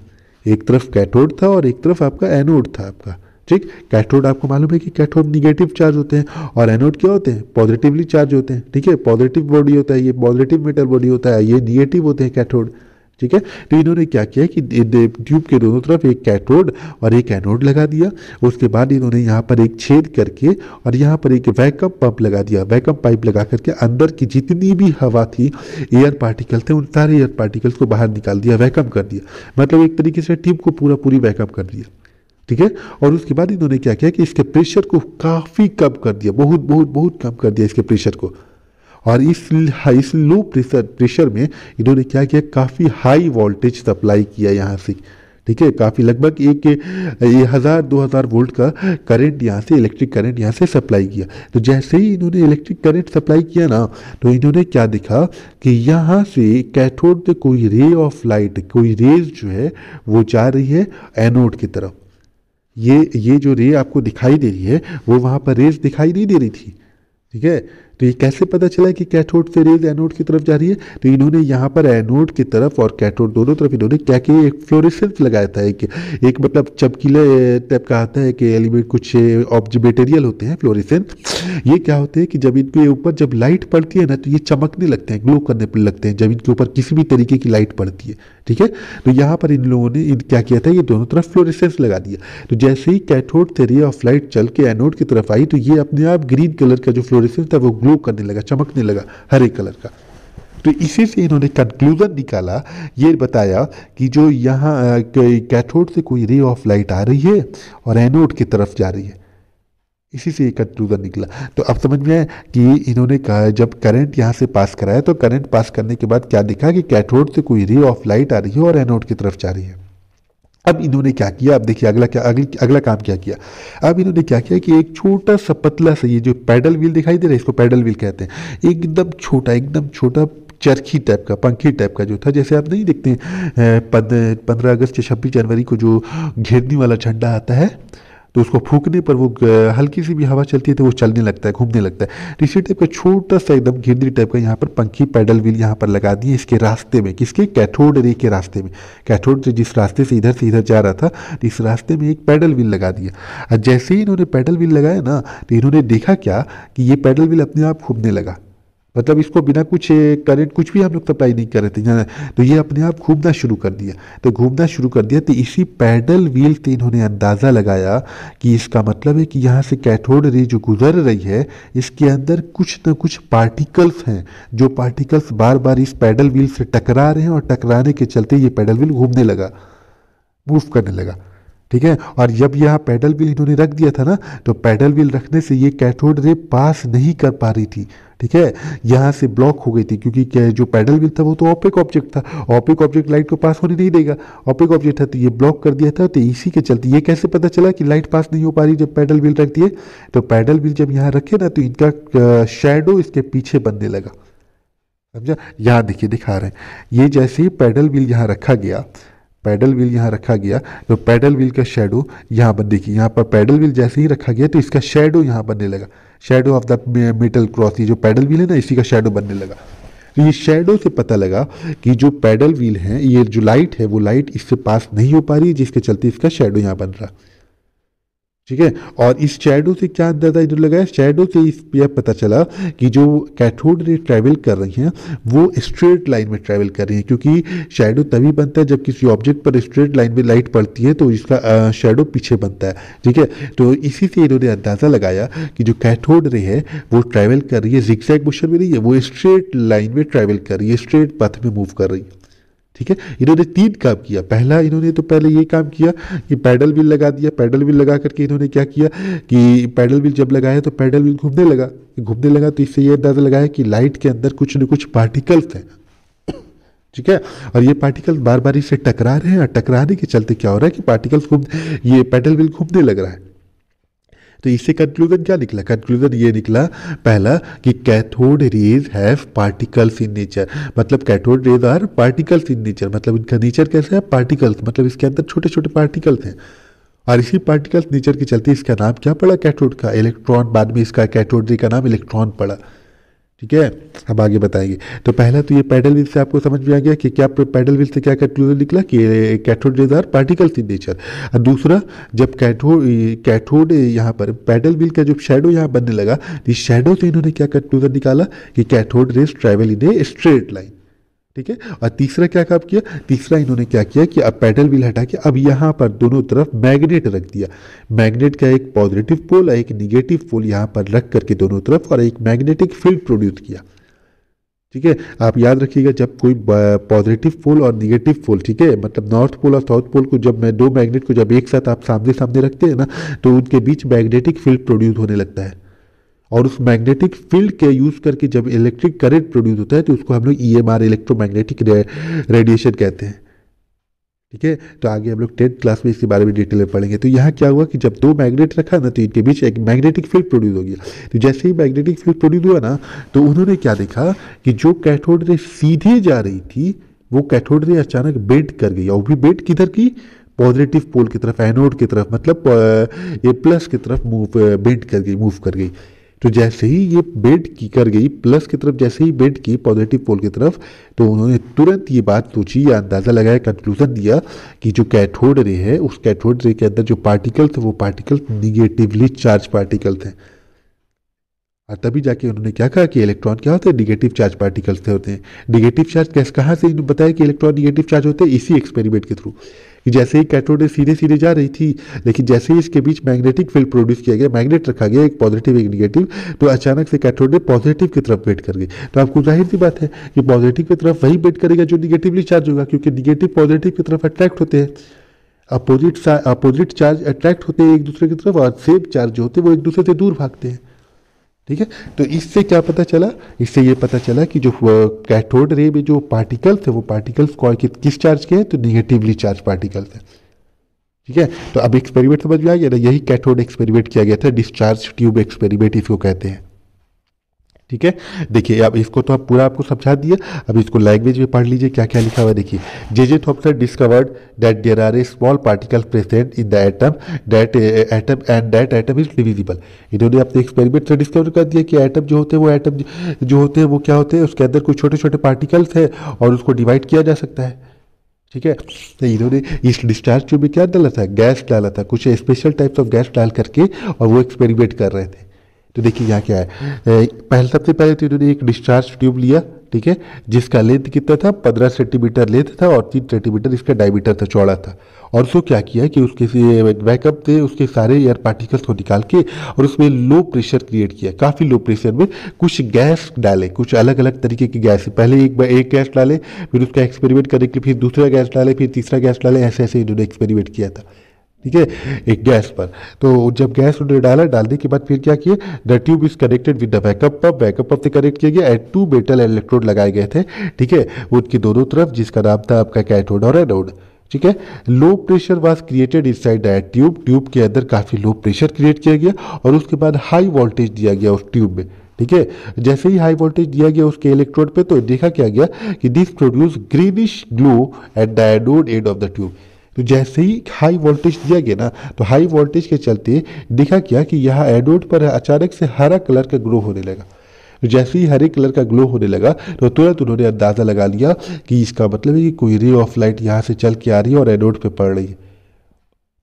एक तरफ कैथोड था और एक तरफ आपका एनोड था आपका ठीक कैथोड आपको मालूम है कि कैथोड निगेटिव चार्ज होते हैं और एनोड क्या होते हैं पॉजिटिवली चार्ज होते हैं ठीक है पॉजिटिव बॉडी होता है ये पॉजिटिव मेटल बॉडी होता है ये निगेटिव होते हैं कैथोड ठीक है तो इन्होंने क्या किया कि ट्यूब के दोनों तरफ एक कैथोड और एक एनोड लगा दिया उसके बाद इन्होंने यहाँ पर एक छेद करके और यहाँ पर एक वैकम पंप लगा दिया वैकम पाइप लगा करके अंदर की जितनी भी हवा थी एयर पार्टिकल थे उन सारे एयर पार्टिकल्स को बाहर निकाल दिया वैकम कर दिया मतलब एक तरीके से ट्यूब को पूरा पूरी वैकअप कर दिया ठीक है और उसके बाद इन्होंने क्या किया कि इसके प्रेशर को काफ़ी कम कर दिया बहुत बहुत बहुत कम कर दिया इसके प्रेशर को और इस इस लो प्रेशर प्रेशर में इन्होंने क्या किया काफ़ी हाई वोल्टेज सप्लाई किया यहाँ से ठीक है काफ़ी लगभग एक हज़ार दो हज़ार वोल्ट का करंट यहाँ से इलेक्ट्रिक करंट यहाँ से सप्लाई किया तो जैसे ही इन्होंने इलेक्ट्रिक करंट सप्लाई किया ना तो इन्होंने क्या देखा कि यहाँ से कैथोड कोई रे ऑफ लाइट कोई रेज जो है वो जा रही है एनोड की तरफ ये ये जो रे आपको दिखाई दे रही है वो वहाँ पर रेज दिखाई नहीं दे रही थी ठीक है तो ये कैसे पता चला कि कैथोड से रेज एनोड की तरफ जा रही है तो इन्होंने यहाँ पर एनोड की तरफ और कैथोड दोनों तरफ इन्होंने क्या किया एक फ्लोरिसेंस लगाया था एक एक मतलब चमकीले टाइप का आता है कि एलिमेंट कुछ ऑब्जिबेटेरियल होते हैं फ्लोरिसेंस ये क्या होते हैं कि जब इनके ऊपर जब लाइट पड़ती है ना तो ये चमकने लगते हैं ग्लो करने लगते हैं जब इनके ऊपर किसी भी तरीके की लाइट पड़ती है ठीक है तो यहाँ पर इन लोगों ने इन क्या किया था ये दोनों तरफ फ्लोरेसेंस लगा दिया तो जैसे ही कैथोड से रे ऑफ लाइट चल के एनोड की तरफ आई तो ये अपने आप ग्रीन कलर का जो फ्लोरेसेंस था वो ग्लो करने लगा चमकने लगा हरे कलर का तो इसी से इन्होंने कंक्लूजन निकाला ये बताया कि जो यहाँ कैथोड से कोई रे ऑफ लाइट आ रही है और एनोड की तरफ जा रही है इसी से एक कंक्लूजन निकला तो अब समझ में आया कि इन्होंने कहा जब करंट यहाँ से पास कराया तो करंट पास करने के बाद क्या दिखा कि कैथोड से कोई रे ऑफ लाइट आ रही है और एनोड की तरफ जा रही है अब इन्होंने क्या किया अब देखिए अगला क्या अगली अगला काम क्या किया अब इन्होंने क्या किया कि एक छोटा सा पतला सा ये जो पैडल व्हील दिखाई दे रहा है इसको पैडल व्हील कहते हैं एकदम छोटा एकदम छोटा चरखी टाइप का पंखी टाइप का जो था जैसे आप नहीं देखते पंद्रह अगस्त या छब्बीस जनवरी को जो घेरने वाला झंडा आता है तो उसको फूकने पर वो हल्की सी भी हवा चलती है तो वो चलने लगता है घूमने लगता है इसी टाइप का छोटा सा एकदम गिरनी टाइप का यहाँ पर पंखी पैडल व्हील यहाँ पर लगा दिए इसके रास्ते में किसके कैथोड रे के रास्ते में कैथोड जिस रास्ते से इधर से इधर जा रहा था इस रास्ते में एक पैडल व्हील लगा दिया और जैसे ही इन्होंने पैडल व्हील लगाया ना तो इन्होंने देखा क्या कि ये पैडल व्हील अपने आप घूमने लगा मतलब इसको बिना कुछ करेंट कुछ भी हम लोग सप्लाई नहीं कर रहे थे जाना तो ये अपने आप घूमना शुरू कर दिया तो घूमना शुरू कर दिया तो इसी पैडल व्हील से इन्होंने अंदाज़ा लगाया कि इसका मतलब है कि यहाँ से कैथोड रे जो गुजर रही है इसके अंदर कुछ ना कुछ पार्टिकल्स हैं जो पार्टिकल्स बार बार इस पैडल व्हील से टकरा रहे हैं और टकराने के चलते ये पैडल व्हील घूमने लगा मूव करने लगा ठीक है और जब यह पैडल व्हील इन्होंने रख दिया था ना तो पैडल व्हील रखने से ये कैथोड रे पास नहीं कर पा रही थी ठीक है यहाँ से ब्लॉक हो गई थी क्योंकि क्या जो पैडल व्हील था वो तो ऑपिक ऑब्जेक्ट था ऑपिक ऑब्जेक्ट लाइट को पास होने नहीं देगा ऑपिक ऑब्जेक्ट था तो ये ब्लॉक कर दिया था तो इसी के चलते ये कैसे पता चला कि लाइट पास नहीं हो पा रही जब पैडल व्हील रख दिए तो पैडल व्हील जब यहाँ रखे ना तो इनका शेडो इसके पीछे बनने लगा समझा यहाँ देखिए दिखा रहे हैं ये जैसे ही पैडल व्हील यहाँ रखा गया पैडल व्हील यहाँ रखा गया तो पैडल व्हील का शेडो यहाँ पर देखिए यहाँ पर पैडल व्हील जैसे ही रखा गया तो इसका शेडो यहाँ बनने लगा shadow of the metal cross ये जो पैडल व्हील है ना इसी का शेडो बनने लगा तो ये शेडो से पता लगा कि जो पैडल व्हील है ये जो लाइट है वो लाइट इससे पास नहीं हो पा रही जिसके चलते इसका शेडो यहाँ बन रहा ठीक है और इस शेडो से क्या अंदाजा इधर लगाया शेडो से इस यह पता चला कि जो कैथोड रे ट्रैवल कर रही हैं वो स्ट्रेट लाइन में ट्रैवल कर रही हैं क्योंकि शेडो तभी बनता है जब किसी ऑब्जेक्ट पर स्ट्रेट लाइन में लाइट पड़ती है तो इसका शेडो पीछे बनता है ठीक है तो इसी से इन्होंने अंदाज़ा लगाया कि जो कैथोड रे है वो ट्रैवल कर रही है जिक्सैक मोशन में नहीं है वो स्ट्रेट लाइन में ट्रैवल कर रही है स्ट्रेट पथ में मूव कर रही है ठीक है इन्होंने तीन काम किया पहला इन्होंने तो पहले ये काम किया कि पैडल व्हील लगा दिया पैडल व्हील लगा करके इन्होंने क्या किया कि पैडल व्हील जब लगाया तो पैडल व्हील घूमने लगा घूमने लगा तो इससे यह अंदाज़ा लगाया कि लाइट के अंदर कुछ न कुछ पार्टिकल्स हैं ठीक है और ये पार्टिकल बार बार इससे टकरा रहे हैं और टकराने के चलते क्या हो रहा है कि पार्टिकल्स घूम ये पैडल व्हील घूमने लग रहा है तो इससे कंक्लूजन क्या निकला कंक्लूजन ये निकला पहला कि cathode rays have particles in nature मतलब cathode rays are particles in nature मतलब इनका नेचर कैसा है पार्टिकल्स मतलब इसके अंदर छोटे छोटे पार्टिकल्स हैं और इसी पार्टिकल्स नेचर के चलते इसका नाम क्या पड़ा कैथोड का इलेक्ट्रॉन बाद में इसका कैथोड रे का नाम इलेक्ट्रॉन पड़ा ठीक है हम आगे बताएंगे तो पहला तो ये पैडल व्हील से आपको समझ में आ गया कि क्या पैडल व्हील से क्या कंक्लूजन निकला कि cathode rays are particles in nature और दूसरा जब कैथो कैथोड यहाँ पर पैडल व्हील का जो शेडो यहाँ बनने लगा इस शेडो से इन्होंने क्या कंक्लूजन निकाला कि cathode rays travel in a straight line ठीक है और तीसरा क्या काम किया तीसरा इन्होंने क्या किया कि अब पैडल व्हील हटा के अब यहाँ पर दोनों तरफ मैग्नेट रख दिया मैग्नेट का एक पॉजिटिव पोल और एक निगेटिव पोल यहाँ पर रख करके दोनों तरफ और एक मैग्नेटिक फील्ड प्रोड्यूस किया ठीक है आप याद रखिएगा जब कोई पॉजिटिव पोल और निगेटिव पोल ठीक है मतलब नॉर्थ पोल और साउथ पोल को जब मैं दो मैग्नेट को जब एक साथ आप सामने सामने रखते हैं ना तो उनके बीच मैग्नेटिक फील्ड प्रोड्यूस होने लगता है और उस मैग्नेटिक फील्ड के यूज़ करके जब इलेक्ट्रिक करंट प्रोड्यूस होता है तो उसको हम लोग E M R electromagnetic radiation कहते हैं ठीक है तो आगे हम लोग टेंथ क्लास में इसके बारे में डिटेल में पढ़ेंगे तो यहाँ क्या हुआ कि जब दो मैग्नेट रखा ना तो इनके बीच एक मैग्नेटिक फील्ड प्रोड्यूस हो गया तो जैसे ही मैग्नेटिक फील्ड प्रोड्यूस हुआ ना तो उन्होंने क्या देखा कि जो कैथोड रे सीधे जा रही थी वो कैथोड रे अचानक बेंड कर गई और भी बेंड किधर की पॉजिटिव पोल की तरफ एनोड की तरफ मतलब ए प्लस की तरफ मूव बेंड कर गई मूव कर गई तो जैसे ही ये बेड की कर गई प्लस की तरफ जैसे ही बेड की पॉजिटिव पोल की तरफ तो उन्होंने तुरंत ये बात सोची या अंदाज़ा लगाया कंक्लूजन दिया कि जो कैथोड रे है उस कैथोड रे के अंदर जो पार्टिकल्स वो पार्टिकल्स निगेटिवली चार्ज पार्टिकल्स हैं और तभी जाके उन्होंने क्या कहा कि इलेक्ट्रॉन क्या होते हैं निगेटिव चार्ज पार्टिकल्स होते हैं निगेटिव चार्ज कैसे कहाँ से बताया कि इलेक्ट्रॉन निगेटिव चार्ज होते हैं इसी एक्सपेरिमेंट के थ्रू जैसे ही कैथोड सीधे सीधे जा रही थी लेकिन जैसे ही इसके बीच मैग्नेटिक फील्ड प्रोड्यूस किया गया मैग्नेट रखा गया एक पॉजिटिव एक निगेटिव तो अचानक से कैथोड पॉजिटिव की तरफ वेट कर गई तो आपको जाहिर सी बात है कि पॉजिटिव की तरफ वही वेट करेगा जो निगेटिवली चार्ज होगा क्योंकि निगेटिव पॉजिटिव की तरफ अट्रैक्ट होते हैं अपोजिट अपोजिट चार्ज अट्रैक्ट होते हैं एक दूसरे की तरफ और सेम चार्ज जो होते हैं वो एक दूसरे से दूर भागते हैं ठीक है तो इससे क्या पता चला इससे ये पता चला कि जो कैथोड रे में जो पार्टिकल्स है वो पार्टिकल्स किस चार्ज के हैं तो निगेटिवली चार्ज पार्टिकल्स हैं ठीक है तो अब एक्सपेरिमेंट समझ में आ गया ना यही कैथोड एक्सपेरिमेंट किया गया था डिस्चार्ज ट्यूब एक्सपेरिमेंट इसको कहते हैं ठीक है देखिए अब इसको तो आप पूरा आपको समझा दिया अब इसको लैंग्वेज में पढ़ लीजिए क्या क्या लिखा हुआ देखिए J J Thomson discovered that there are a small particle present in the atom that atom and that atom is divisible इन्होंने अपने एक्सपेरिमेंट से डिस्कवर कर दिया कि एटम जो होते हैं वो एटम जो होते हैं वो क्या होते हैं उसके अंदर कुछ छोटे छोटे पार्टिकल्स हैं और उसको डिवाइड किया जा सकता है ठीक है तो इन्होंने इस डिस्चार्ज ट्यूब में क्या डाला था गैस डाला था कुछ स्पेशल टाइप्स ऑफ गैस डाल करके और वो एक्सपेरिमेंट कर रहे थे तो देखिए यहाँ क्या है पहले सबसे पहले तो इन्होंने एक डिस्चार्ज ट्यूब लिया ठीक है जिसका लेंथ कितना था पंद्रह सेंटीमीटर लेंथ था और तीन सेंटीमीटर इसका डायमीटर था चौड़ा था और उसको क्या किया कि उसके बैकअप थे उसके सारे एयर पार्टिकल्स को निकाल के और उसमें लो प्रेशर क्रिएट किया काफ़ी लो प्रेशर में कुछ गैस डाले कुछ अलग अलग तरीके की गैस पहले एक एक गैस डाले फिर उसका एक्सपेरिमेंट करने के लिए फिर दूसरा गैस डाले फिर तीसरा गैस डाले ऐसे ऐसे इन्होंने एक्सपेरिमेंट किया था ठीक है एक गैस पर तो जब गैस उन्होंने डाला डालने के बाद फिर क्या किए the tube is connected with the backup pump backup pump से कनेक्ट किया गया एंड टू मेटल इलेक्ट्रोड लगाए गए थे ठीक है उनकी दोनों तरफ जिसका नाम था आपका कैथोड और एनोड ठीक है low pressure was created inside that tube tube के अंदर काफ़ी लो प्रेशर क्रिएट किया गया और उसके बाद हाई वोल्टेज दिया गया उस ट्यूब में ठीक है जैसे ही हाई वोल्टेज दिया गया उसके इलेक्ट्रोड पे तो देखा क्या गया कि this produce greenish glow at the anode end of the tube तो जैसे ही हाई वोल्टेज दिया गया ना तो हाई वोल्टेज के चलते देखा क्या कि यहाँ एडोड पर अचानक से हरा कलर का ग्लो होने लगा तो जैसे ही हरे कलर का ग्लो होने लगा तो तुरंत उन्होंने अंदाज़ा लगा लिया कि इसका मतलब है कि कोई रे ऑफ लाइट यहाँ से चल के आ रही है और एनोड पे पड़ रही है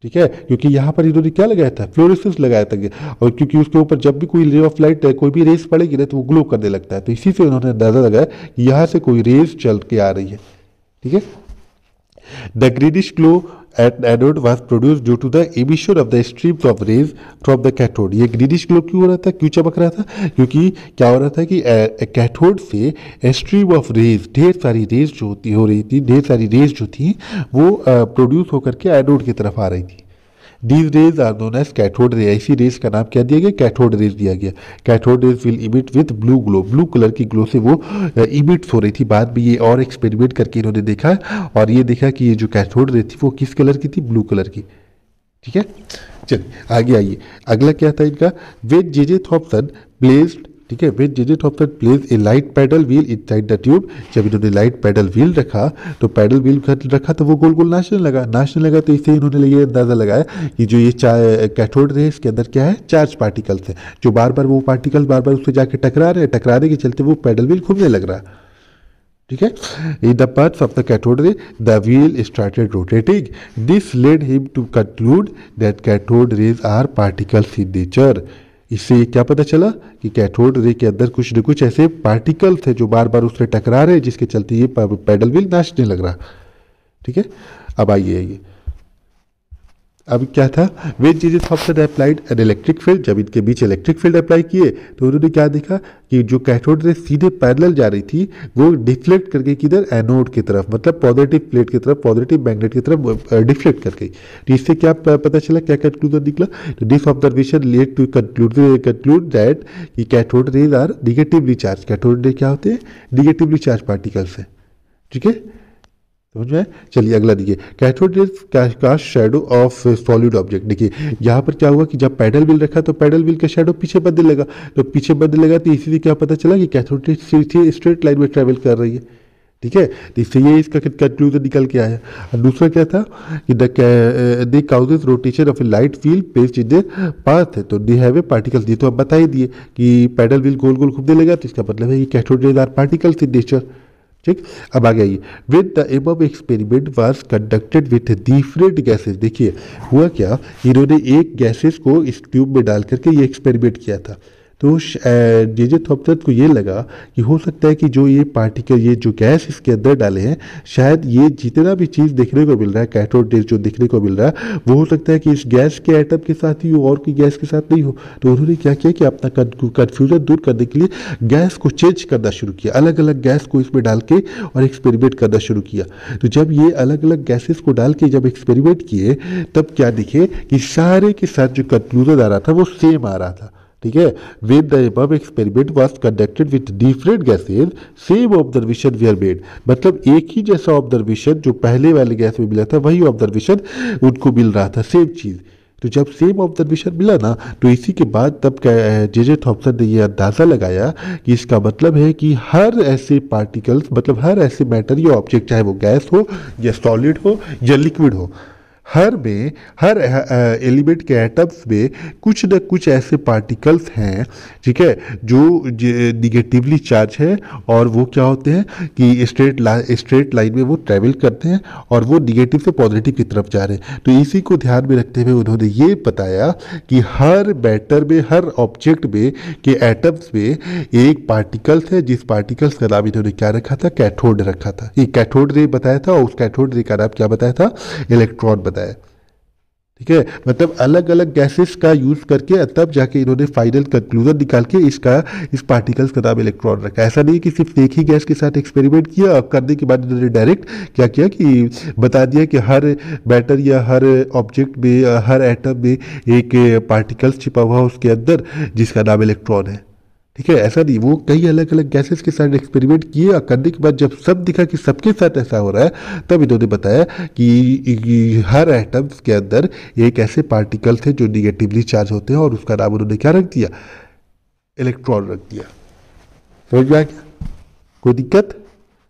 ठीक है क्योंकि यहाँ पर इन्होंने क्या लगाया था फ्लोरेसेंस लगाया था और क्योंकि उसके ऊपर जब भी कोई रे ऑफ लाइट कोई भी रेस पड़ेगी ना तो वो ग्लो करने लगता है तो इसी से उन्होंने अंदाज़ा लगाया कि यहाँ से कोई रेस चल के आ रही है ठीक है The greenish glow at anode was produced due to the emission of the streams of rays from the cathode. ये greenish glow क्यों हो रहा था क्यों चमक रहा था क्योंकि क्या हो रहा था कि कैथोड से स्ट्रीम ऑफ रेज ढेर सारी रेज जो होती हो रही थी ढेर सारी रेज जो थी वो प्रोड्यूस होकर के एनोड की तरफ आ रही थी these rays are known as cathode ray ऐसी रेज का नाम क्या दिया गया कैथोड रेज दिया गया cathode rays will emit with blue glow blue colour की ग्लो से वो इमिट हो रही थी बाद में ये और एक्सपेरिमेंट करके इन्होंने देखा और ये देखा कि ये जो कैथोड रे थी वो किस कलर की थी ब्लू कलर की ठीक है चलिए आगे आइए अगला क्या था इनका when J J Thomson placed ठीक है when digit of that place a light paddle wheel inside the tube जब इन्होंने लाइट पैडल व्हील रखा तो पैडल व्हील रखा तो वो गोल गोल नाचने लगा नाचने लगा तो इससे इन्होंने ये अंदाज़ा लगाया कि जो ये कैथोड रे इसके अंदर क्या है चार्ज पार्टिकल्स है जो बार बार वो पार्टिकल बार बार उससे जाके टकरा रहे हैं टकराने के चलते वो पैडल व्हील घूमने लग रहा है ठीक है in the path of the cathode ray the wheel started rotating this led him to conclude that cathode rays are particles in nature इससे क्या पता चला कि कैथोड रे के अंदर कुछ न कुछ ऐसे पार्टिकल थे जो बार बार उससे टकरा रहे जिसके चलते ये पैडल व्हील नाचने लग रहा ठीक है अब आइए आइए अब क्या था वेन चेंजेस सबसे अप्लाइड एन इलेक्ट्रिक फील्ड जब इनके बीच इलेक्ट्रिक फील्ड अप्लाई किए तो उन्होंने क्या देखा कि जो कैथोड रे सीधे पैरेलल जा रही थी वो डिफ्लेक्ट करके किधर एनोड की तरफ मतलब पॉजिटिव प्लेट की तरफ पॉजिटिव मैग्नेट की तरफ डिफ्लेक्ट कर गई तो इससे क्या पता चला क्या कंक्लूजन निकला तो this observation led to conclude conclude that कि cathode rays are negatively charge cathode ray क्या होते हैं निगेटिवली चार्ज पार्टिकल्स हैं ठीक है समझ में चलिए अगला देखिए कैथोडेट का शेडो ऑफ सॉलिड ऑब्जेक्ट देखिए यहाँ पर क्या हुआ कि जब पैडल व्हील रखा तो पैडल व्हील का शेडो पीछे बदल लगा तो पीछे बदल लगा तो इसीलिए क्या पता चला कि कैथोडेट सीधी स्ट्रेट लाइन में ट्रेवल कर रही है ठीक है तो इससे ये इसका कंक्लूजन निकल के आया और दूसरा क्या था कि they causes rotation of a light wheel based in their path है तो दे हैव ए पार्टिकल दिए तो आप बता ही दिए कि पैडल व्हील गोल गोल घूमने लगा तो इसका मतलब है कि cathode rays are particles in nature ठीक अब आगे आइए with the above experiment was conducted with different gases देखिए हुआ क्या इन्होंने एक गैसेस को इस ट्यूब में डाल करके ये एक्सपेरिमेंट किया था तो जे जे थॉपचर्त को ये लगा कि हो सकता है कि जो ये पार्टिकल ये जो गैस इसके अंदर डाले हैं शायद ये जितना भी चीज़ देखने को मिल रहा है कैथोड जो देखने को मिल रहा है वो हो सकता है कि इस गैस के एटम के साथ ही हो और की गैस के साथ नहीं हो तो उन्होंने क्या किया कि अपना कन्फ्यूजन दूर करने के लिए गैस को चेंज करना शुरू किया अलग अलग गैस को इसमें डाल के और एक्सपेरिमेंट करना शुरू किया तो जब ये अलग अलग गैसेस को डाल के जब एक्सपेरिमेंट किए तब क्या दिखे कि सारे के साथ जो कंक्लूजन आ रहा था वो सेम आ रहा था ठीक है when the above experiment was conducted with different gases same observation we are made मतलब एक ही जैसा ऑब्जर्वेशन जो पहले वाले गैस में मिला था वही ऑब्जर्वेशन उनको मिल रहा था सेम चीज़ तो जब सेम ऑब्जर्वेशन मिला ना तो इसी के बाद तब जे जे थॉम्सन ने यह अंदाज़ा लगाया कि इसका मतलब है कि हर ऐसे पार्टिकल्स मतलब हर ऐसे मैटर या ऑब्जेक्ट चाहे वो गैस हो या सॉलिड हो या लिक्विड हो हर में हर एलिमेंट के एटम्स में कुछ न कुछ ऐसे पार्टिकल्स हैं ठीक है जो निगेटिवली चार्ज है और वो क्या होते हैं कि स्ट्रेट लाइन स्ट्रेट लाइन में वो ट्रैवल करते हैं और वो निगेटिव से पॉजिटिव की तरफ जा रहे हैं तो इसी को ध्यान में रखते हुए उन्होंने ये बताया कि हर बैटर में हर ऑब्जेक्ट में के एटम्स में एक पार्टिकल्स है जिस पार्टिकल्स का नाम इन्होंने क्या रखा था कैथोड रखा था ये कैथोड रे बताया था और उस कैथोड रे का नाम क्या बताया था इलेक्ट्रॉन बताया जाता है ठीक है मतलब अलग अलग गैसेस का यूज़ करके तब जाके इन्होंने फाइनल कंक्लूजन निकाल के इसका इस पार्टिकल्स का नाम इलेक्ट्रॉन रखा ऐसा नहीं कि सिर्फ एक ही गैस के साथ एक्सपेरिमेंट किया और करने के बाद इन्होंने डायरेक्ट क्या किया कि बता दिया कि हर बैटर या हर ऑब्जेक्ट में हर एटम में एक पार्टिकल्स छिपा हुआ उसके अंदर जिसका नाम इलेक्ट्रॉन है ठीक है ऐसा नहीं वो कई अलग अलग गैसेस के साथ एक्सपेरिमेंट किए और करने के बाद जब सब दिखा कि सबके साथ ऐसा हो रहा है तब इन्होंने बताया कि हर एटम्स के अंदर एक ऐसे पार्टिकल्स हैं जो निगेटिवली चार्ज होते हैं और उसका नाम उन्होंने क्या रख दिया इलेक्ट्रॉन रख दिया समझ में आ गया कोई दिक्कत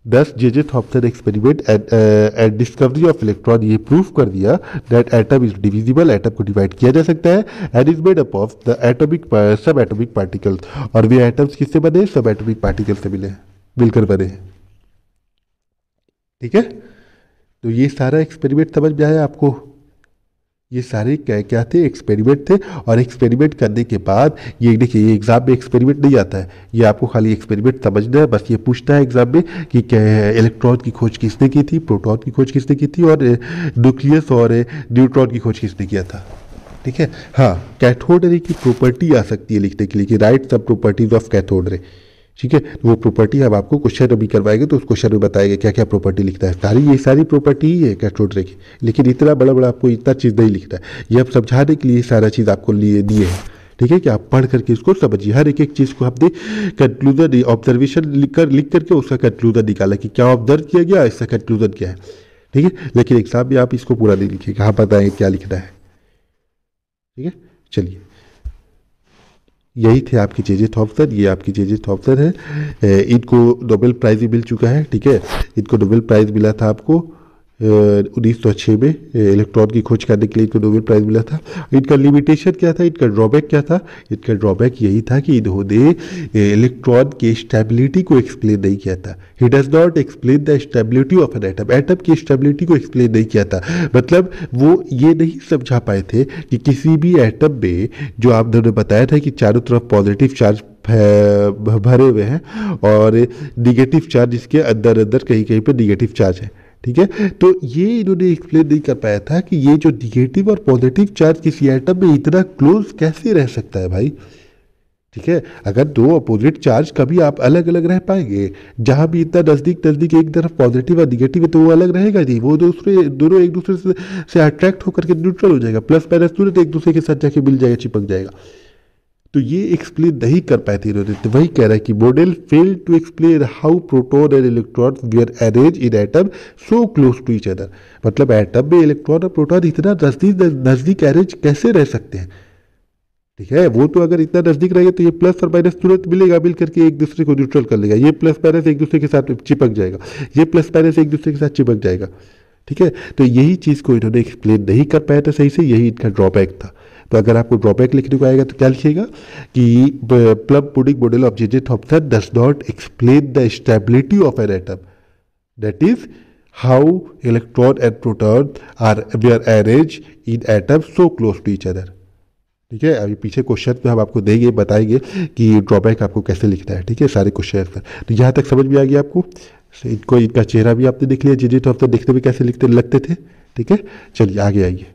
thus J J Thomson experiment and discovery of electron ये प्रूफ कर दिया that atom is divisible atom को डिवाइड किया जा सकता है and is made up of the atomic sub atomic particle और वे एटम्स किससे बने सब एटॉमिक पार्टिकल से मिले मिलकर बने ठीक है तो ये सारा एक्सपेरिमेंट समझ में आया आपको ये सारे क्या क्या थे एक्सपेरिमेंट थे और एक्सपेरिमेंट करने के बाद ये देखिए ये एग्ज़ाम में एक्सपेरिमेंट नहीं आता है ये आपको खाली एक्सपेरिमेंट समझना है बस ये पूछता है एग्ज़ाम में कि क्या इलेक्ट्रॉन की खोज किसने की थी प्रोटॉन की खोज किसने की थी और न्यूक्लियस और न्यूट्रॉन की खोज किसने किया था ठीक है हाँ कैथोड रे की प्रॉपर्टी आ सकती है लिखने के लिए कि राइट सब प्रॉपर्टीज ऑफ कैथोड रे ठीक है तो वो प्रॉपर्टी अब आपको क्वेश्चन अभी करवाएगा तो उस क्वेश्चन में बताएगा क्या क्या प्रॉपर्टी लिखता है सारी ये सारी प्रॉपर्टी ही है कैस्ट्रोड्रे की लेकिन इतना बड़ा बड़ा आपको इतना चीज़ नहीं लिखता है ये आप समझाने के लिए सारा चीज़ आपको लिए दिए हैं ठीक है कि आप पढ़ करके इसको समझिए हर एक एक चीज़ को आपने कंक्लूजन ऑब्जर्वेशन लिख कर लिख करके उसका कंक्लूजन निकाला कि क्या ऑब्जर्व किया गया इसका कंक्लूजन क्या है ठीक है लेकिन एग्जाम में आप इसको पूरा नहीं लिखिए कहाँ बताएँ क्या लिखना है ठीक है चलिए यही थे आपके जे जे थॉपसर ये आपकी जे जे थॉपसर है इनको नोबेल प्राइज़ मिल चुका है ठीक है इनको नोबेल प्राइज़ मिला था आपको उन्नीस सौ छः में इलेक्ट्रॉन की खोज करने के लिए इनको नोबेल प्राइज़ मिला था इनका लिमिटेशन क्या था इनका ड्रॉबैक क्या था इनका ड्रॉबैक यही था कि इन्होंने इलेक्ट्रॉन के स्टेबिलिटी को एक्सप्लेन नहीं किया था he does not explain the stability of an atom atom की स्टेबिलिटी को एक्सप्लेन नहीं किया था मतलब वो ये नहीं समझा पाए थे कि किसी भी एटम में जो आपने बताया था कि चारों तरफ पॉजिटिव चार्ज भरे हुए हैं और निगेटिव चार्ज इसके अंदर अंदर कहीं कहीं पर निगेटिव चार्ज है ठीक है तो ये इन्होंने एक्सप्लेन नहीं कर पाया था कि ये जो निगेटिव और पॉजिटिव चार्ज किसी एटम में इतना क्लोज कैसे रह सकता है भाई ठीक है अगर दो अपोजिट चार्ज कभी आप अलग अलग रह पाएंगे जहाँ भी इतना नज़दीक नज़दीक एक तरफ पॉजिटिव और निगेटिव है तो वो अलग रहेगा नहीं वो दूसरे दोनों एक दूसरे से, से अट्रैक्ट होकर के न्यूट्रल हो जाएगा प्लस माइनस तुरंत एक दूसरे के साथ जाके मिल जाएगा चिपक जाएगा तो ये एक्सप्लेन नहीं कर पाए थे इन्होंने तो वही कह रहा है कि model fail to explain how proton and electron were arrange in atom so close to each other मतलब एटम में इलेक्ट्रॉन और प्रोटॉन इतना नजदीक नजदीक अरेंज कैसे रह सकते हैं ठीक है वो तो अगर इतना नजदीक रहेगा तो ये प्लस और माइनस तुरंत मिलेगा मिल करके एक दूसरे को न्यूट्रल कर लेगा ये प्लस माइनस एक दूसरे के साथ चिपक जाएगा ये प्लस माइनस एक दूसरे के साथ चिपक जाएगा ठीक है तो यही चीज़ को इन्होंने एक्सप्लेन नहीं कर पाया था सही से यही इनका ड्रॉबैक था तो अगर आपको ड्रॉबैक लिखने को आएगा तो क्या लिखिएगा कि plum pudding model of J J Thomson does not explain the stability of an atom is how electron and proton are we are arranged in atom so close to each other ठीक है अभी पीछे क्वेश्चन में हम आपको देंगे बताएंगे कि ड्रॉबैक आपको कैसे लिखना है ठीक है सारे क्वेश्चन पर तो यहाँ तक समझ में आ गया आपको इनको इनका चेहरा भी आपने देख लिया जिन्हें तो आप तो देखते हुए कैसे लिखते लगते थे ठीक है चलिए आगे आइए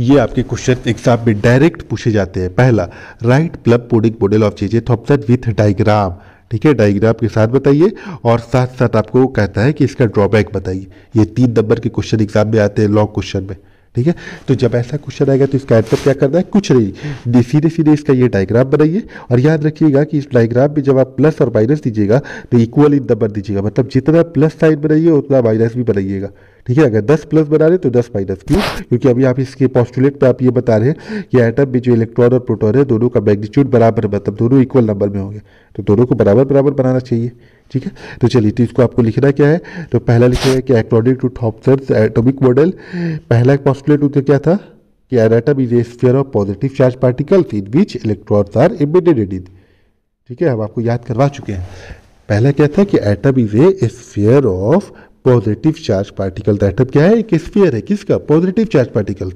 ये आपके क्वेश्चन एग्जाम में डायरेक्ट पूछे जाते हैं पहला write plum pudding model of चीजें थॉम्सन विथ डायग्राम ठीक है डायग्राम के साथ बताइए और साथ साथ आपको कहता है कि इसका ड्रॉबैक बताइए ये तीन नंबर के क्वेश्चन एग्जाम में आते हैं लॉन्ग क्वेश्चन में ठीक है तो जब ऐसा क्वेश्चन आएगा तो इसका आंसर क्या करना है कुछ नहीं सीधे सीधे इसका ये डायग्राम बनाइए और याद रखिएगा कि इस डायग्राम में जब आप प्लस और माइनस दीजिएगा तो इक्वल इन नंबर दीजिएगा मतलब जितना प्लस साइन बनाइए उतना माइनस भी बनाइएगा ठीक है अगर 10 प्लस बना रहे तो 10 माइनस क्यू क्योंकि अभी आप इसके पॉस्टुलेट पे आप ये बता रहे हैं कि एटम में जो इलेक्ट्रॉन और प्रोटोन है दोनों का मैग्नीट्यूड बराबर मतलब दोनों इक्वल नंबर में होंगे तो दोनों को बराबर बराबर बनाना चाहिए ठीक है तो चलिए तो इसको आपको लिखना क्या है तो पहला लिखा है कि according to Thomson atomic model पहला पॉस्टुलेट उनका क्या था कि an atom is a sphere of positive charge particles in which electrons are embedded in ठीक है हम आपको याद करवा चुके हैं पहला क्या था कि atom is a sphere of positive charge particle that अब क्या है एक स्फीयर है किसका पॉजिटिव चार्ज पार्टिकल